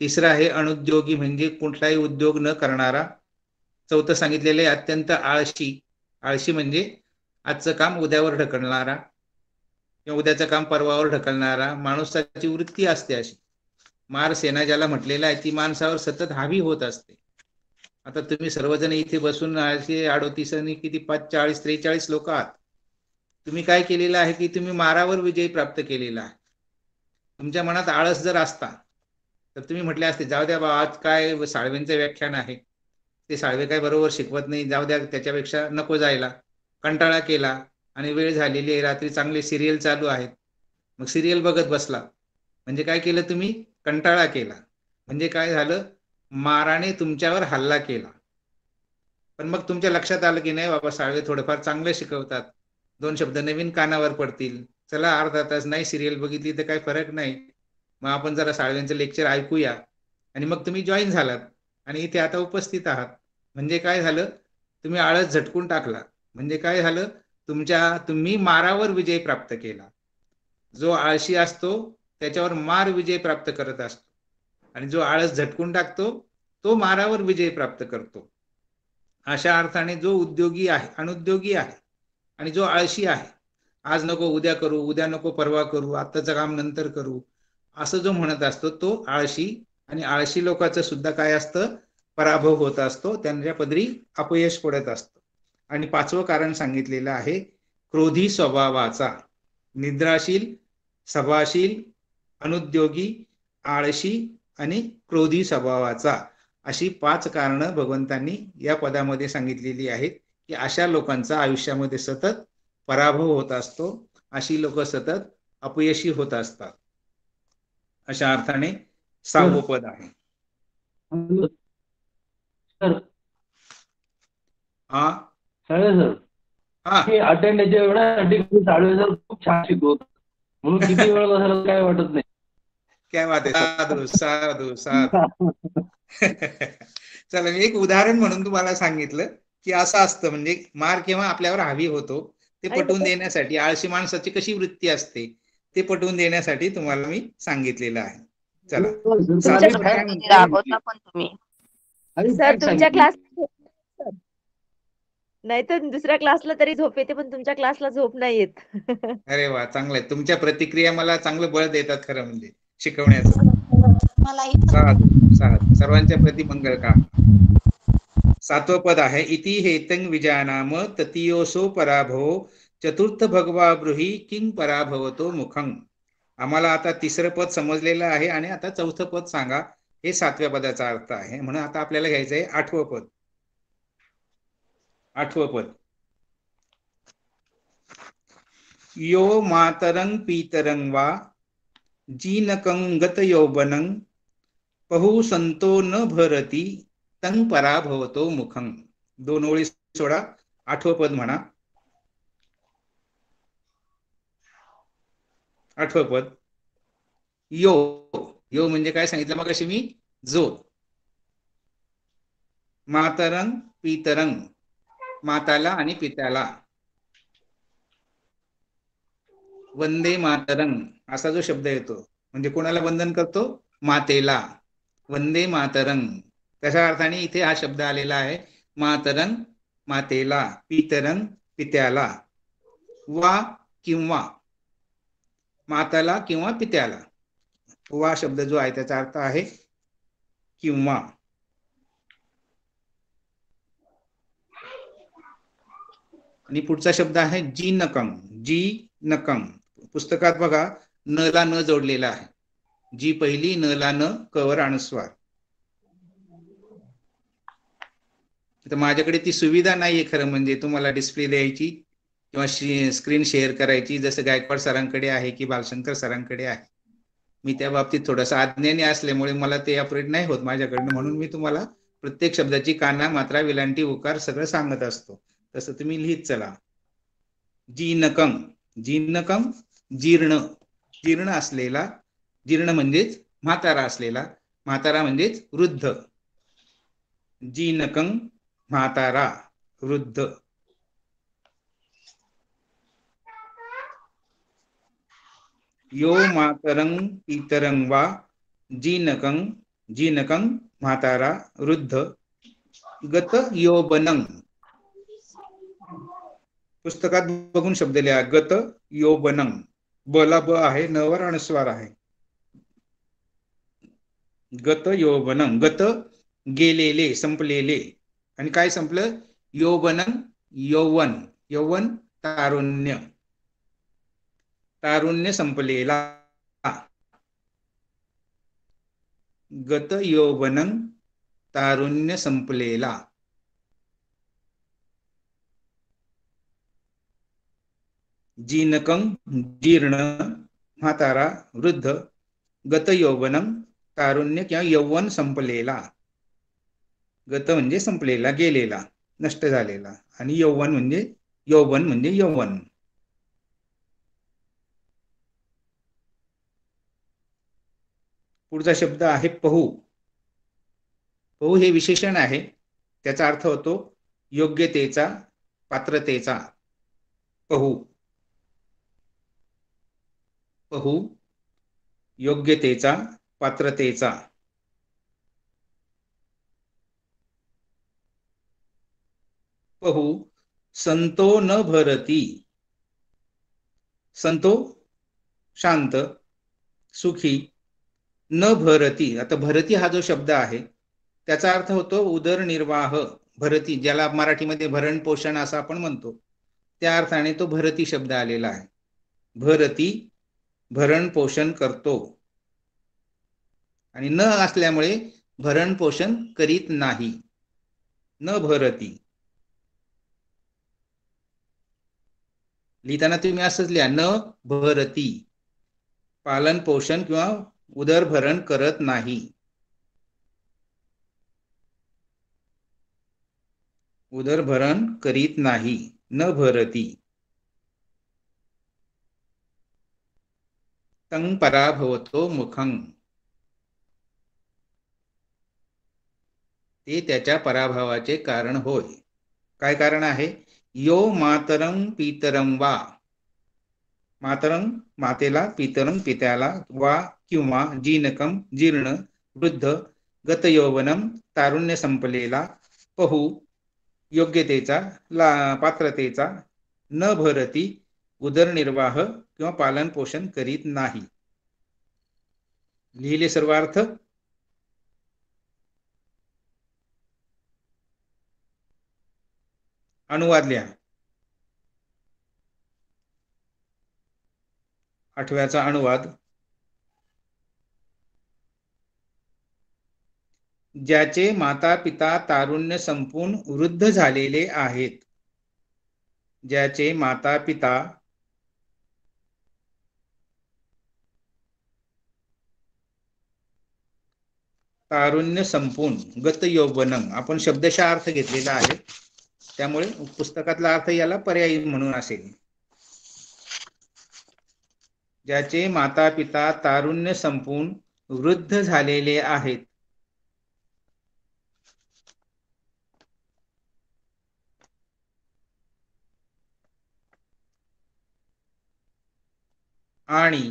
तिसरा आहे अनुद्योगी म्हणजे कुठलाही उद्योग न करणारा चौथं सांगितलेलं आहे अत्यंत आळशी आळशी म्हणजे आजचं काम उद्यावर ढकलणारा किंवा उद्याचं काम परवावर ढकलणारा माणसाची वृत्ती असते अशी मार सेना ज्याला म्हटलेला आहे ती माणसावर सतत हावी होत असते आता तुम्ही सर्वजण इथे बसून आळशी अडोतीस आणि किती पाच चाळीस त्रेचाळीस लोक आहात तुम्ही काय केलेलं आहे की तुम्ही मारावर विजय प्राप्त केलेला आहे तुमच्या मनात आळस जर असता तर तुम्ही म्हटले असते जाऊ द्या बा आज काय साळवेंचं व्याख्यान आहे ते साळवे काय बरोबर शिकवत नाही जाऊ द्या त्याच्यापेक्षा नको जायला कंटाळा केला आणि वेळ झालेली आहे रात्री चांगले सिरियल चालू आहेत मग सिरियल बघत बसला म्हणजे काय केलं तुम्ही कंटाळा केला म्हणजे काय झालं माराने तुमच्यावर हल्ला केला पण मग तुमच्या लक्षात आलं की नाही बाबा साळवे थोडेफार चांगले शिकवतात दोन शब्द नवीन कानावर पडतील चला अर्धा तास नाही सिरियल बघितली तर काही फरक नाही मग आपण जरा साळवेंचं लेक्चर ऐकूया आणि मग तुम्ही जॉईन झालात आणि इथे आता उपस्थित आहात म्हणजे काय झालं तुम्ही आळस झटकून टाकला म्हणजे काय झालं तुमच्या तुम्ही मारावर विजय प्राप्त केला जो आळशी असतो त्याच्यावर मार विजय प्राप्त करत असतो आणि जो आळस झटकून टाकतो तो मारावर विजय प्राप्त करतो अशा अर्थाने जो उद्योगी आहे अनुद्योगी आहे आणि जो आळशी आहे आज नको उद्या करू उद्या नको परवा करू आत्ताचं काम नंतर करू असं जो म्हणत असतो तो आळशी आणि आळशी लोकांचं सुद्धा काय असतं पराभव होत असतो त्यांच्या पदरी अपयश पडत असतं आणि पाचवं कारण सांगितलेलं आहे क्रोधी स्वभावाचा निद्राशील सभाशील अनुद्योगी आळशी आणि क्रोधी स्वभावाचा अशी पाच कारणं भगवंतांनी या पदामध्ये सांगितलेली आहेत की अशा लोकांचा आयुष्यामध्ये सतत पराभव होत असतो अशी लोक सतत अपयशी होत असतात अशा अर्थाने सहावं आहे हा काय वाटत नाही काय साधू साधू साधू चला मी एक उदाहरण म्हणून तुम्हाला सांगितलं की असं असतं म्हणजे मार केव्हा आपल्यावर हवी होतो ते पटवून देण्यासाठी आळशी माणसाची कशी वृत्ती असते ते पटवून देण्यासाठी तुम्हाला मी सांगितलेलं आहे चला सर नाहीतर दुसऱ्या क्लासला तरी झोप येते पण तुमच्या क्लासला झोप नाही येत अरे वा चांगलंय तुमच्या प्रतिक्रिया मला चांगलं बळ देतात खरं म्हणजे शिकवण्याचं सर्वांच्या प्रति मंगल का सातवं पद आहे इति हेतंग विजयानाम ततियोसो पराभव चतुर्थ भगवा ब्रुही किंग पराभवतो मुखंग आम्हाला आता तिसरं पद समजलेलं आहे आणि आता चौथं पद सांगा हे सातव्या पदाचा अर्थ आहे म्हणून आता आपल्याला घ्यायचं आहे आठवं पद आठवं पद यो मातरंग पीतरंग वा जीनकंगत यौवनंग पहु संतो न भरती तंग पराभवतो मुखंग दोन ओळी सोडा आठवं पद म्हणा आठवं पद यो यो म्हणजे काय सांगितलं मग मी जो मातरंग पितरंग माताला आणि पित्याला वंदे मातरंग असा जो शब्द येतो म्हणजे कोणाला वंदन करतो मातेला वंदे मातरंग तशा अर्थाने इथे हा शब्द आलेला आहे मातरंग मातेला पितरंग पित्याला वा किंवा माताला किंवा पित्याला वा शब्द जो आहे त्याचा अर्थ आहे किंवा आणि पुढचा शब्द आहे जी नकम जी नकम पुस्तकात बघा न ला न जोडलेला आहे जी पहिली न ला न कवर अनुस्वार माझ्याकडे ती सुविधा नाहीये खरं म्हणजे तुम्हाला डिस्प्ले द्यायची किंवा स्क्रीन शेअर करायची जसं गायकवाड सरांकडे आहे की बालशंकर सरांकडे आहे मी त्या बाबतीत थोडस अज्ञानी असल्यामुळे मला ते ऑपरेट नाही होत माझ्याकडनं म्हणून मी तुम्हाला प्रत्येक शब्दाची काना मात्रा विलांटी उकार सगळं सांगत असतो तसं तुम्ही लिहित चला जीनकम जीनकम जीर्ण जीर्ण असलेला जीर्ण म्हणजेच म्हातारा असलेला म्हातारा म्हणजेच वृद्ध जीनकं म्हातारा वृद्ध यो मातरं पितरं वा जीनकं जीनकं म्हातारा वृद्ध गत योबनं पुस्तकात बघून शब्द लिहा गत बनंग. बला ब आहे नवर अणस्वार आहे गत बनंग. गत गेलेले संपलेले आणि काय संपलं बनंग, यौवन यौवन तारुण्य तारुण्य संपलेला गत यौवनं तारुण्य संपलेला जीनकं जीर्ण म्हातारा वृद्ध गत यौवनं तारुण्य किंवा यौवन संपलेला गत म्हणजे संपलेला गेलेला नष्ट झालेला आणि यौवन म्हणजे यौवन म्हणजे यौवन पुढचा शब्द आहे पहू पहू हे विशेषण आहे त्याचा अर्थ होतो योग्यतेचा पात्रतेचा पहू पहू योग्यतेचा पात्रतेचा पहू संतो न भरती संतो शांत सुखी न भरती आता भरती हा जो शब्द आहे त्याचा अर्थ होतो उदरनिर्वाह भरती ज्याला मराठीमध्ये भरण पोषण असं आपण म्हणतो त्या अर्थाने तो भरती शब्द आलेला आहे भरती भरण पोषण करतो आणि न असल्यामुळे भरण पोषण करीत नाही न भरती लिहिताना तुम्ही असंच लिहा न भरती पालन पोषण किंवा उदरभरण करत नाही उदरभरण करीत नाही न भरती तंग पराभवतो मुखं ते त्याच्या पराभवाचे कारण होय काय कारण आहे यो मातरं पीतरं वा मातरंग मातेला पितरम पित्याला वा किंवा जीनकम जीर्ण वृद्ध गतयौवनम तारुण्य संपलेला पहू योग्यतेचा ला पात्रतेचा न भरती उदरनिर्वाह किंवा पालन पोषण करीत नाही लिहिले सर्वार्थ अनुवाद आठव्याचा अनुवाद ज्याचे माता पिता तारुण्य संपून वृद्ध झालेले आहेत ज्याचे माता पिता तारुण्य संपून गत यौवन आपण शब्दशः अर्थ घेतलेला आहे त्यामुळे पुस्तकातला अर्थ याला पर्यायी म्हणून असेल ज्याचे माता पिता तारुण्य संपून वृद्ध झालेले आहेत आणि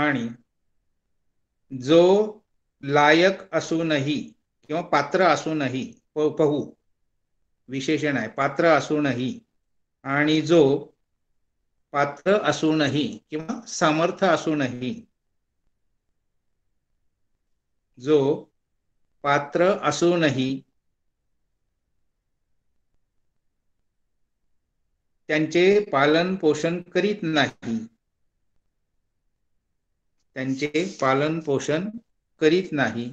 आणि जो लायक असूनही किंवा पात्र असूनही पाहू विशेषण आहे पात्र असूनही आणि जो पात्र असूनही किंवा समर्थ असूनही जो पात्र असूनही त्यांचे पालन पोषण करीत नाही त्यांचे पालन पोषण करीत नाही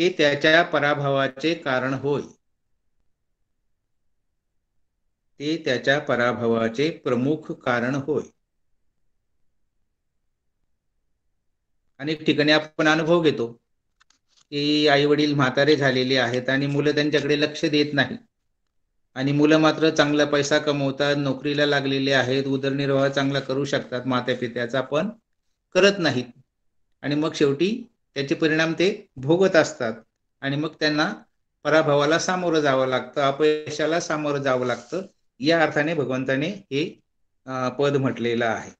ते त्याच्या पराभवाचे कारण होय ते त्याच्या पराभवाचे प्रमुख कारण होय अनेक ठिकाणी आपण अनुभव घेतो की आई वडील म्हातारे झालेले आहेत आणि मुलं त्यांच्याकडे लक्ष देत नाही आणि मुलं मात्र चांगला पैसा कमवतात नोकरीला लागलेले आहेत उदरनिर्वाह चांगला करू शकतात मात्या पित्याचा पण करत नाहीत आणि मग शेवटी त्याचे परिणाम ते भोगत असतात आणि मग त्यांना पराभवाला सामोरं जावं लागतं अपयशाला सामोरं जावं लागतं या अर्थाने भगवंताने हे पद म्हटलेलं आहे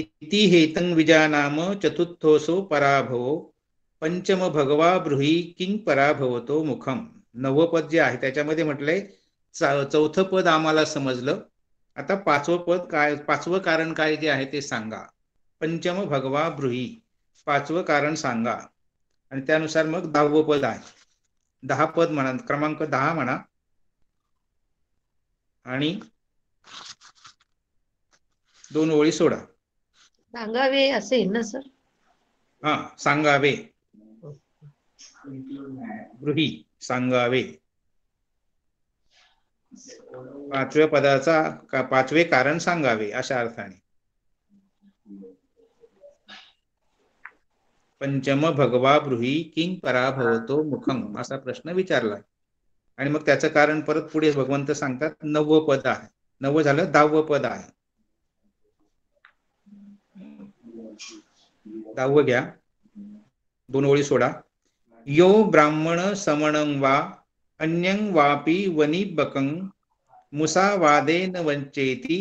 इति हेतं विजानाम चतुर्थोसो पराभवो पंचम भगवा ब्रुही किंग पराभवतो मुखम नवं पद जे आहे त्याच्यामध्ये म्हटलंय चौथं पद आम्हाला समजलं आता पाचवं पद काय पाचवं कारण काय जे आहे ते सांगा पंचम भगवा ब्रुही पाचवं कारण सांगा आणि त्यानुसार मग दहावं पद आहे दहा पद म्हणा क्रमांक दहा म्हणा आणि दोन ओळी सोडा सांगावे असे ना सर हा सांगावे ब्रुही सांगावे पाचव्या पदाचा पाचवे कारण सांगावे अशा अर्थाने पंचम भगवा ब्रुही किंग पराभवतो मुखम असा प्रश्न विचारला आणि मग त्याचं कारण परत पुढे भगवंत सांगतात नववं पद आहे नववं झालं दहावं पद आहे दहावं घ्या दोन ओळी सोडा यो ब्राह्मण समणं वा अन्यं वापि वनिबकं मुसावादेन वंचेती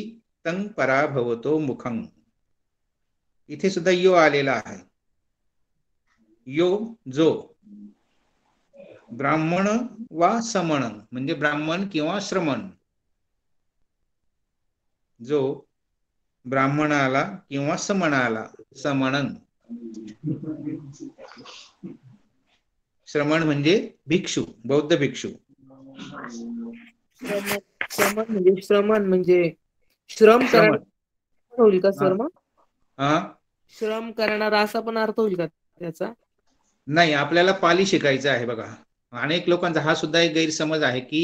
तंग पराभवतो मुखं इथे सुद्धा यो आलेला आहे यो जो ब्राह्मण वा समण म्हणजे ब्राह्मण किंवा श्रमण जो ब्राह्मणाला किंवा समणाला समणन श्रमण म्हणजे भिक्षू बौद्ध भिक्षू श्रमण म्हणजे श्रमण म्हणजे श्रम करणार होईल का श्रम करणारा असा पण अर्थ होईल का त्याचा नाही आपल्याला पाली शिकायचं आहे बघा अनेक लोकांचा हा सुद्धा एक गैरसमज आहे की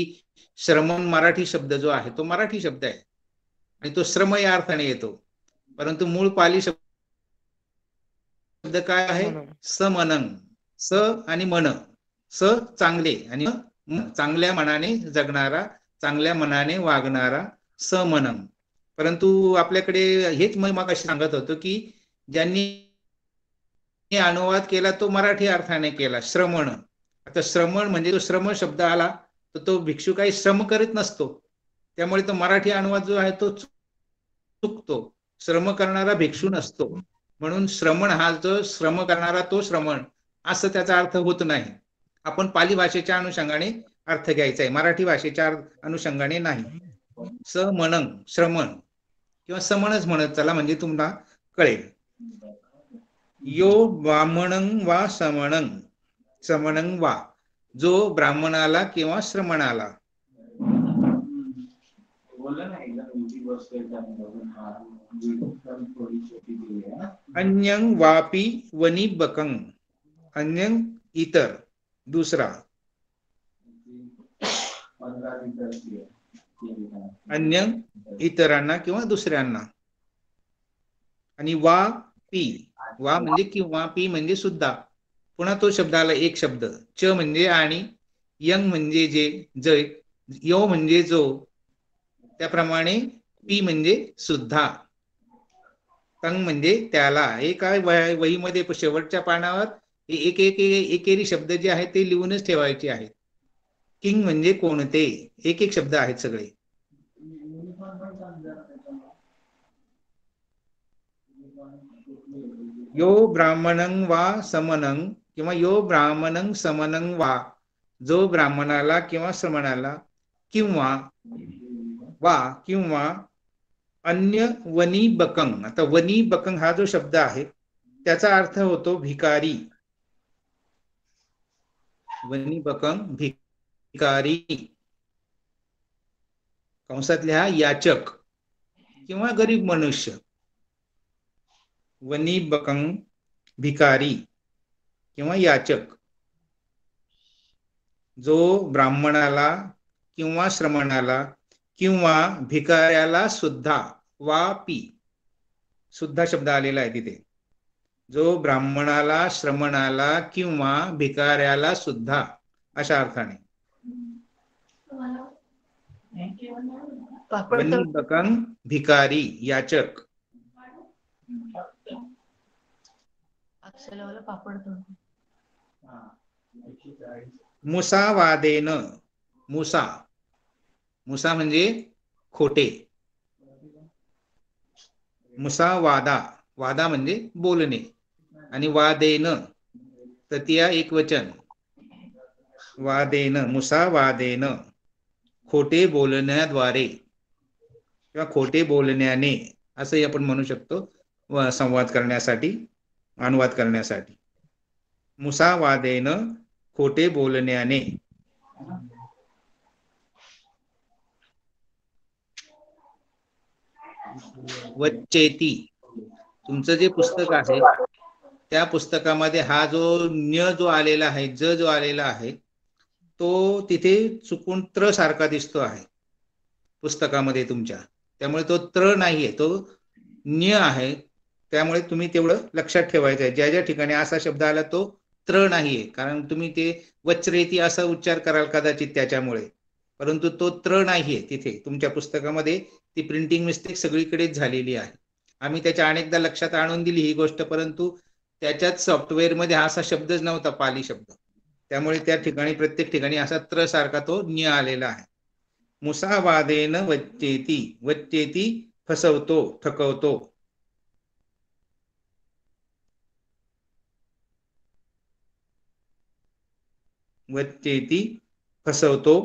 श्रमण मराठी शब्द जो आहे तो मराठी शब्द आहे आणि तो श्रम या अर्थाने येतो परंतु मूळ पाली शब्द काय आहे समनंग स आणि मन स चांगले आणि चांगल्या मनाने जगणारा चांगल्या मनाने वागणारा मन परंतु आपल्याकडे हेच मग सांगत होतो की ज्यांनी अनुवाद केला तो मराठी अर्थाने केला श्रमण आता श्रमण म्हणजे जो श्रम शब्द आला तर तो भिक्षू काही श्रम करीत नसतो त्यामुळे तो मराठी अनुवाद जो आहे तो चुकतो श्रम करणारा भिक्षू नसतो म्हणून श्रमण हा जो श्रम करणारा तो श्रमण असं त्याचा अर्थ होत नाही आपण पाली भाषेच्या अनुषंगाने अर्थ घ्यायचा आहे मराठी भाषेच्या अनुषंगाने नाही समणंग श्रमण किंवा समनच म्हणत चला म्हणजे तुम्हाला कळेल यो ब्राह्मणंग वा समणंग समनंग वा जो ब्राह्मणाला किंवा श्रमणाला अन्यंग वापी बकंग अन्य इतर दुसरा अन्य इतरांना किंवा दुसऱ्यांना आणि वा पी वा म्हणजे किंवा पी म्हणजे सुद्धा पुन्हा तो शब्दाला एक शब्द च म्हणजे आणि यंग म्हणजे जे जय यो म्हणजे जो त्याप्रमाणे पी म्हणजे सुद्धा तंग म्हणजे त्याला हे काय वहीमध्ये शेवटच्या पानावर हे एक एक एकेरी शब्द जे आहेत ते लिहूनच ठेवायचे आहेत किंग म्हणजे कोणते एक एक शब्द आहेत सगळे यो ब्राह्मणं वा समनंग किंवा यो ब्राह्मणं समनं वा जो ब्राह्मणाला किंवा श्रमणाला किंवा वा किंवा अन्य वनी बकंग आता वनी बकंग हा जो शब्द आहे त्याचा अर्थ होतो भिकारी वनिबकंग भिकारी कंसातल्या याचक किंवा गरीब मनुष्य वनिबकंग भिकारी किंवा याचक जो ब्राह्मणाला किंवा श्रमणाला किंवा भिकाऱ्याला सुद्धा वा पी सुद्धा शब्द आलेला आहे तिथे जो ब्राह्मणाला श्रमणाला किंवा भिकाऱ्याला सुद्धा अशा अर्थाने भिकारी याचक मुसावादेन मुसा मुसा म्हणजे खोटे मुसावादा वादा म्हणजे बोलणे आणि वादेन ततिया एक वचन वादेन खोटे बोलण्याद्वारे किंवा खोटे बोलण्याने असंही आपण म्हणू शकतो संवाद करण्यासाठी अनुवाद करण्यासाठी वादेन, खोटे बोलण्याने वच्चेती तुमचं जे पुस्तक आहे त्या पुस्तकामध्ये हा जो न्य जो आलेला आहे ज जो आलेला आहे तो तिथे चुकून त्र सारखा दिसतो आहे पुस्तकामध्ये तुमच्या त्यामुळे तो त्र नाहीये तो न्य आहे त्यामुळे तुम्ही तेवढं लक्षात ठेवायचं आहे ज्या ज्या ठिकाणी असा शब्द आला तो त्र नाहीये कारण तुम्ही ते वच्रेती असा उच्चार कराल कदाचित त्याच्यामुळे परंतु तो त्र नाहीये तिथे तुमच्या पुस्तकामध्ये ती प्रिंटिंग मिस्टेक सगळीकडेच झालेली आहे आम्ही त्याच्या अनेकदा लक्षात आणून दिली ही गोष्ट परंतु त्याच्यात सॉफ्टवेअर हा असा शब्दच नव्हता पाली शब्द त्यामुळे त्या ठिकाणी प्रत्येक ठिकाणी असा त्र सारखा तो निय आलेला आहे मुसावादेन वच्चेती वच्चेती फसवतो थकवतो वच्चेती फसवतो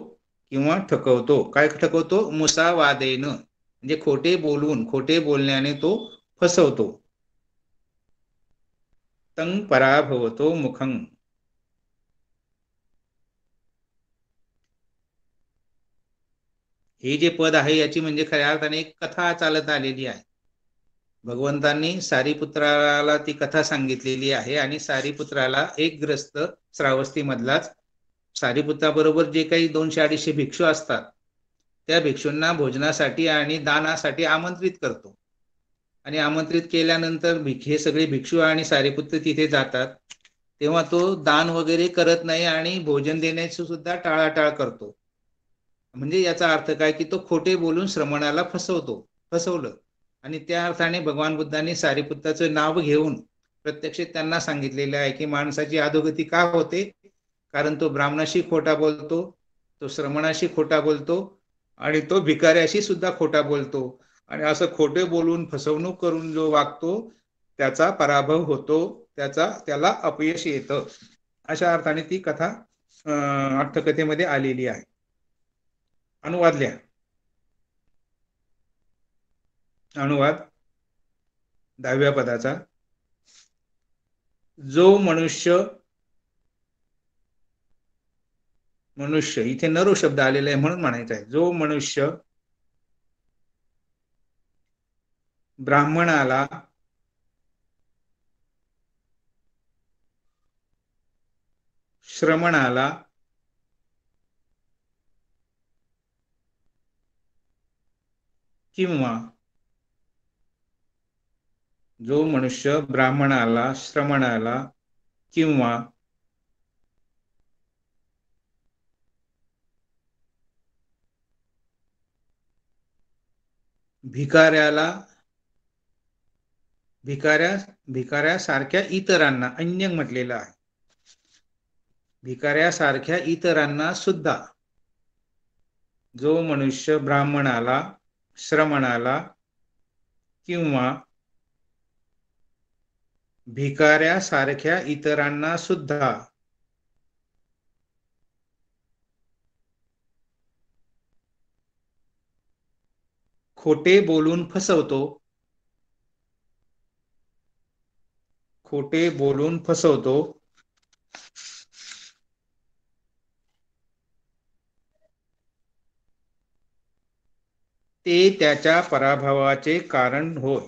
किंवा ठकवतो काय ठकवतो मुसावादेन म्हणजे खोटे बोलून खोटे बोलण्याने तो फसवतो तंग पराभवतो मुखं हे जे पद आहे याची म्हणजे खऱ्या अर्थाने एक कथा चालत आलेली आहे भगवंतांनी सारीपुत्राला ती कथा सांगितलेली आहे आणि सारीपुत्राला एक ग्रस्त मधलाच सारीपुत्राबरोबर जे काही दोनशे अडीचशे भिक्षू असतात त्या भिक्षूंना भोजनासाठी आणि दानासाठी आमंत्रित करतो आणि आमंत्रित केल्यानंतर हे सगळे भिक्षू आणि सारेपुत्र तिथे जातात तेव्हा तो दान वगैरे करत नाही आणि भोजन देण्याची सुद्धा टाळाटाळ करतो म्हणजे याचा अर्थ काय की तो खोटे बोलून श्रमणाला फसवतो फसवलं आणि त्या अर्थाने भगवान बुद्धांनी सारीपुत्राचं नाव घेऊन प्रत्यक्ष त्यांना सांगितलेलं आहे की माणसाची अधोगती का होते कारण तो ब्राह्मणाशी खोटा बोलतो तो श्रमणाशी खोटा बोलतो आणि तो भिकाऱ्याशी सुद्धा खोटा बोलतो आणि असं खोटे बोलून फसवणूक करून जो वागतो त्याचा पराभव होतो त्याचा त्याला अपयश येत अशा अर्थाने ती कथा अर्थकथेमध्ये आलेली आहे अनुवादल्या अनुवाद दहाव्या पदाचा जो मनुष्य मनुष्य इथे नरो शब्द आलेला आहे म्हणून म्हणायचा आहे जो मनुष्य ब्राह्मणाला श्रमणाला किंवा जो मनुष्य ब्राह्मणाला श्रमणाला किंवा भिकाऱ्याला भिकाऱ्या भिकाऱ्यासारख्या इतरांना अन्य म्हटलेलं आहे भिकाऱ्यासारख्या इतरांना सुद्धा जो मनुष्य ब्राह्मणाला श्रमणाला किंवा भिकाऱ्यासारख्या इतरांना सुद्धा खोटे बोलून फसवतो खोटे बोलून फसवतो ते त्याच्या पराभवाचे कारण होय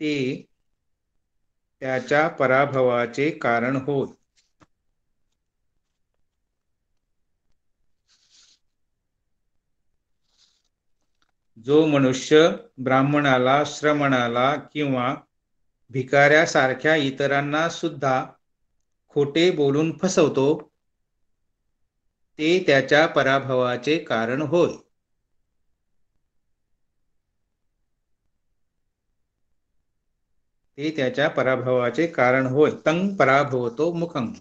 ते त्याच्या पराभवाचे कारण होत जो मनुष्य ब्राह्मणाला श्रमणाला किंवा भिकाऱ्यासारख्या इतरांना सुद्धा खोटे बोलून फसवतो ते त्याच्या पराभवाचे कारण होय ते त्याच्या पराभवाचे कारण होय तंग पराभवतो मुखं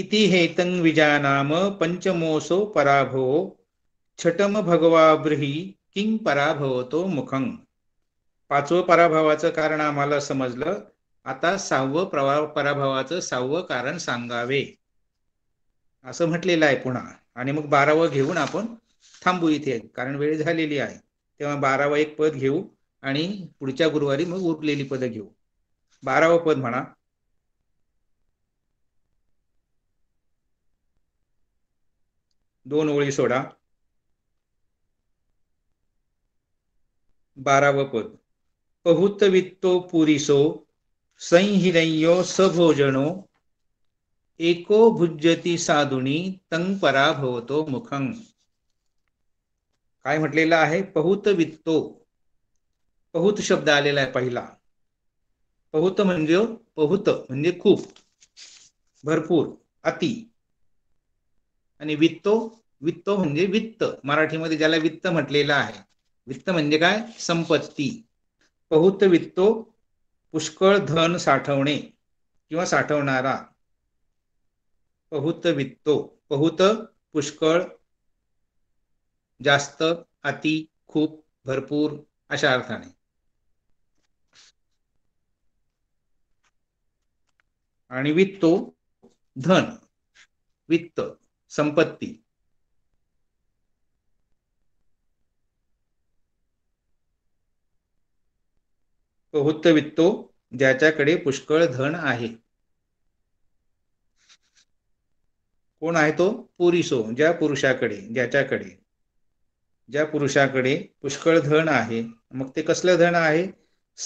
इति तंग विजानाम पंचमोसो पराभव छटम भगवाब्रही किं पराभवतो मुखं पाचवं पराभवाचं कारण आम्हाला समजलं आता सहावं पराभवाचं सहावं कारण सांगावे असं म्हटलेलं आहे पुन्हा आणि मग बारावं घेऊन आपण थांबू इथे कारण वेळ झालेली आहे तेव्हा बारावं एक पद घेऊ आणि पुढच्या गुरुवारी मग उरलेली पद घेऊ बारावं पद म्हणा दोन ओळी सोडा बारावं पद पहुतवित्तो पुरिसो संहिरय्यो सभोजनो एको भुज्यती साधुनी तंग पराभवतो मुखं काय म्हटलेलं आहे पहुत वित्तो बहुत शब्द आलेला आहे पहिला पहुत म्हणजे बहुत हो, म्हणजे खूप भरपूर अति आणि वित्तो वित्तो म्हणजे वित्त मराठीमध्ये ज्याला वित्त म्हटलेलं आहे वित्त म्हणजे काय संपत्ती वित्तो, पुष्कळ धन साठवणे किंवा साठवणारा बहुत वित्तो, बहुत पुष्कळ जास्त अति खूप भरपूर अशा अर्थाने आणि वित्तो धन वित्त संपत्ती तो ज्याच्याकडे पुष्कळ धन आहे कोण आहे तो पुरिसो ज्या पुरुषाकडे ज्याच्याकडे ज्या पुरुषाकडे पुष्कळ धन आहे मग ते कसलं धन आहे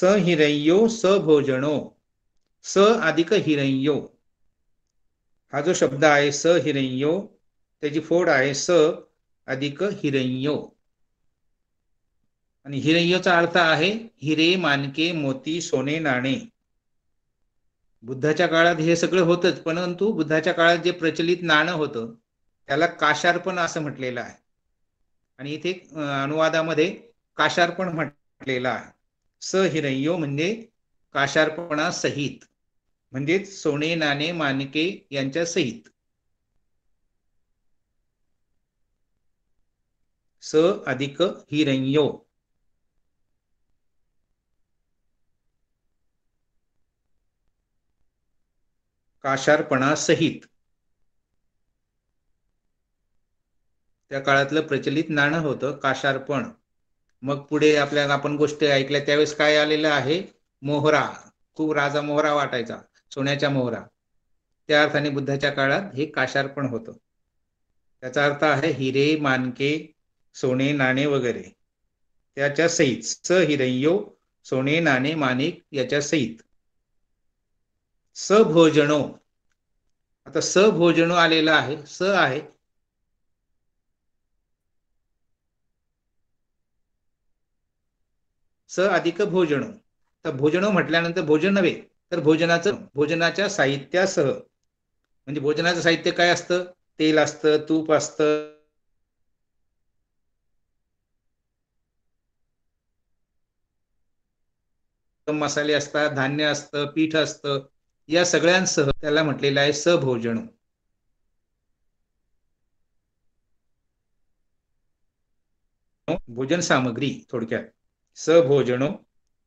स हिरय्यो स भोजनो स अधिक हिरय्यो हा जो शब्द आहे स हिरय्यो त्याची फोड आहे स अधिक हिरय्यो आणि हिरय्यचा अर्थ आहे हिरे मानके मोती सोने नाणे बुद्धाच्या काळात हे सगळं होतच परंतु बुद्धाच्या काळात जे प्रचलित नाणं होतं त्याला काशार्पण असं म्हटलेलं आहे आणि इथे अनुवादामध्ये काशार्पण म्हटलेलं आहे स हिरय्यो म्हणजे काशार्पणा सहित म्हणजेच सोने नाणे मानके यांच्या सहित स अधिक हिरण्यो सहित त्या काळातलं प्रचलित नाणं होतं काशारपण मग पुढे आपल्या आपण गोष्टी ऐकल्या त्यावेळेस काय आलेलं आहे मोहरा खूप राजा मोहरा वाटायचा सोन्याच्या मोहरा त्या अर्थाने बुद्धाच्या काळात हे काशारपण होतं त्याचा अर्थ आहे हिरे मानके सोने नाणे वगैरे त्याच्या सहित स हिरय्यो सोने नाणे मानिक याच्या सहित सभोजनो आता सभोजनो आलेला आहे स आहे स अधिक भोजन तर भोजनो म्हटल्यानंतर भोजन नव्हे तर भोजनाचं भोजनाच्या साहित्यासह म्हणजे भोजनाचं साहित्य काय असतं तेल असतं तूप असतं मसाले असतात धान्य असतं पीठ असतं या सगळ्यांसह त्याला म्हटलेलं आहे सभोजनो भोजन सामग्री थोडक्यात सभोजनो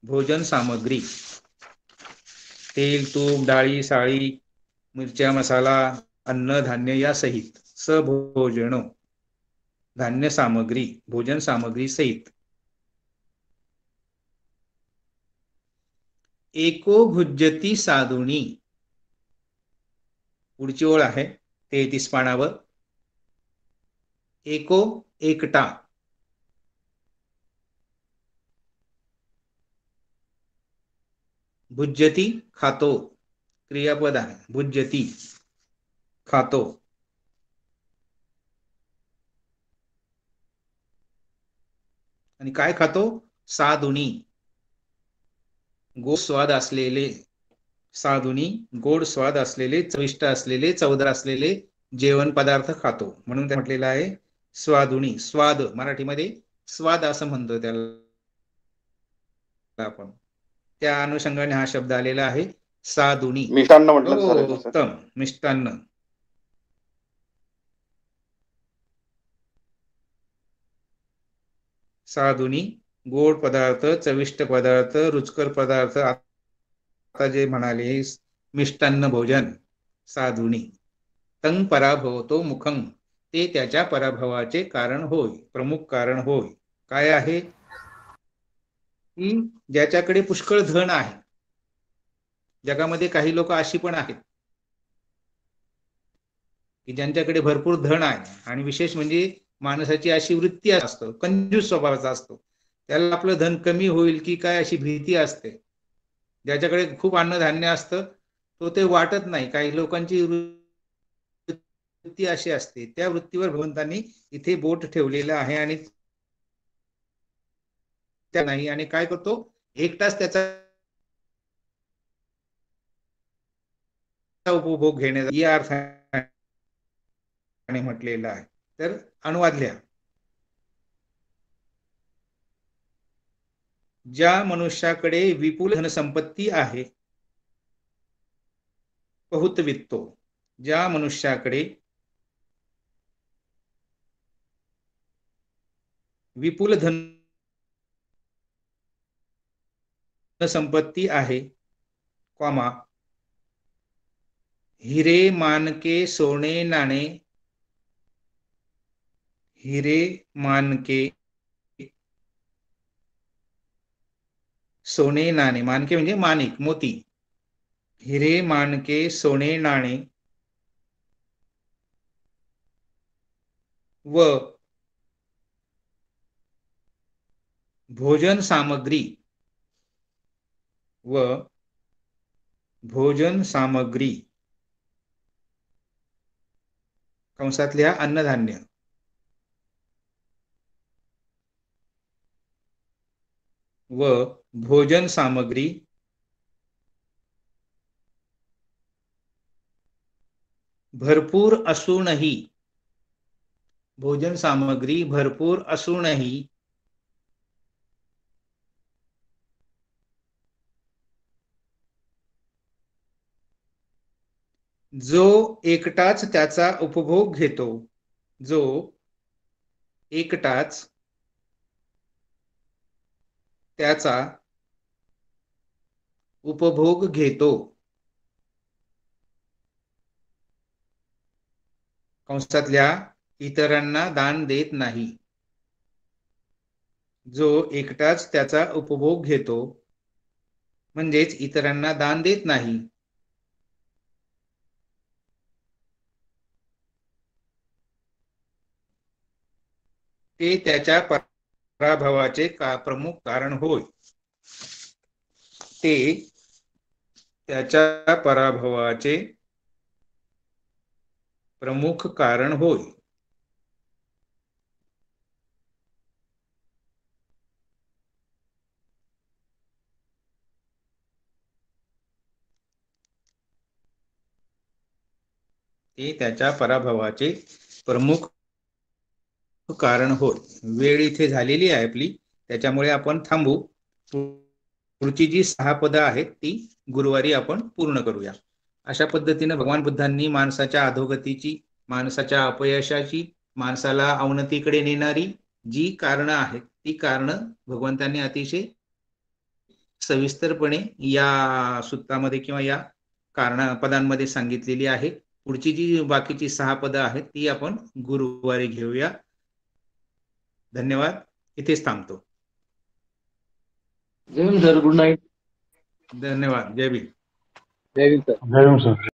भोजन सामग्री तेल तूप डाळी साळी मिरच्या मसाला अन्न धान्य या सहित सभोजन धान्य सामग्री भोजन सामग्री सहित एको भुज्यती साधुणी पुढची ओळ आहे तेहतीस पानावर एको एकटा भुज्यती खातो क्रियापद आहे भुज्यती खातो आणि काय खातो साधुणी गोड स्वाद असलेले साधुनी गोड स्वाद असलेले चविष्ट असलेले चवदार असलेले जेवण पदार्थ खातो म्हणून ते म्हटलेलं आहे स्वादुनी स्वाद मराठीमध्ये स्वाद असं म्हणतो त्याला आपण त्या अनुषंगाने हा शब्द आलेला आहे साधुनी मिष्टान्न म्हटलं हो, हो, हो, उत्तम मिष्टान्न साधुनी गोड पदार्थ चविष्ट पदार्थ रुचकर पदार्थ आता जे म्हणाले मिष्टान्न भोजन साधुनी तंग तो मुखंग ते त्याच्या पराभवाचे कारण होय प्रमुख कारण होय काय आहे की ज्याच्याकडे पुष्कळ धन आहे जगामध्ये काही लोक अशी पण आहेत की ज्यांच्याकडे भरपूर धन आहे आणि विशेष म्हणजे माणसाची अशी वृत्ती असतो कंजूस स्वभावाचा असतो त्याला आपलं धन कमी होईल की काय अशी भीती असते ज्याच्याकडे खूप अन्नधान्य असतं तो ते वाटत नाही काही लोकांची वृत्ती अशी असते त्या वृत्तीवर भगवंतांनी इथे बोट ठेवलेलं आहे आणि त्या नाही आणि काय करतो एकटाच त्याचा उपभोग घेण्याचा या अर्थाने म्हटलेला आहे तर अनुवाद लिहा ज्या मनुष्याकडे विपुल धनसंपत्ती आहे वित्तो ज्या मनुष्याकडे विपुल धन संपत्ती आहे कॉमा हिरे मानके सोने नाणे हिरे मानके सोने नाणे मानके म्हणजे माणिक मोती हिरे मानके सोने नाणे व भोजन सामग्री व भोजन सामग्री कंसातल्या अन्नधान्य व भोजन सामग्री भरपूर असूनही भोजन सामग्री भरपूर असूनही जो एकटाच त्याचा उपभोग घेतो जो एकटाच त्याचा उपभोग घेतो कंसातल्या इतरांना दान देत नाही जो एकटाच त्याचा उपभोग घेतो म्हणजेच इतरांना दान देत नाही ते त्याच्या पराभवाचे का प्रमुख कारण होय ते त्याच्या पराभवाचे प्रमुख कारण होय ते त्याच्या पराभवाचे प्रमुख कारण होत वेळ इथे झालेली आहे आपली त्याच्यामुळे आपण थांबू पुढची जी सहा पदं आहेत ती गुरुवारी आपण पूर्ण करूया अशा पद्धतीनं भगवान बुद्धांनी माणसाच्या अधोगतीची माणसाच्या अपयशाची माणसाला अवनतीकडे नेणारी जी कारणं आहेत ती कारणं भगवंतांनी अतिशय सविस्तरपणे या सूत्रामध्ये किंवा या कारण पदांमध्ये सांगितलेली आहे पुढची जी बाकीची सहा पदं आहेत ती आपण गुरुवारी घेऊया धन्यवाद इथेच थांबतो जय सर गुड नाईट धन्यवाद जय भीम जय भीम सर जय सर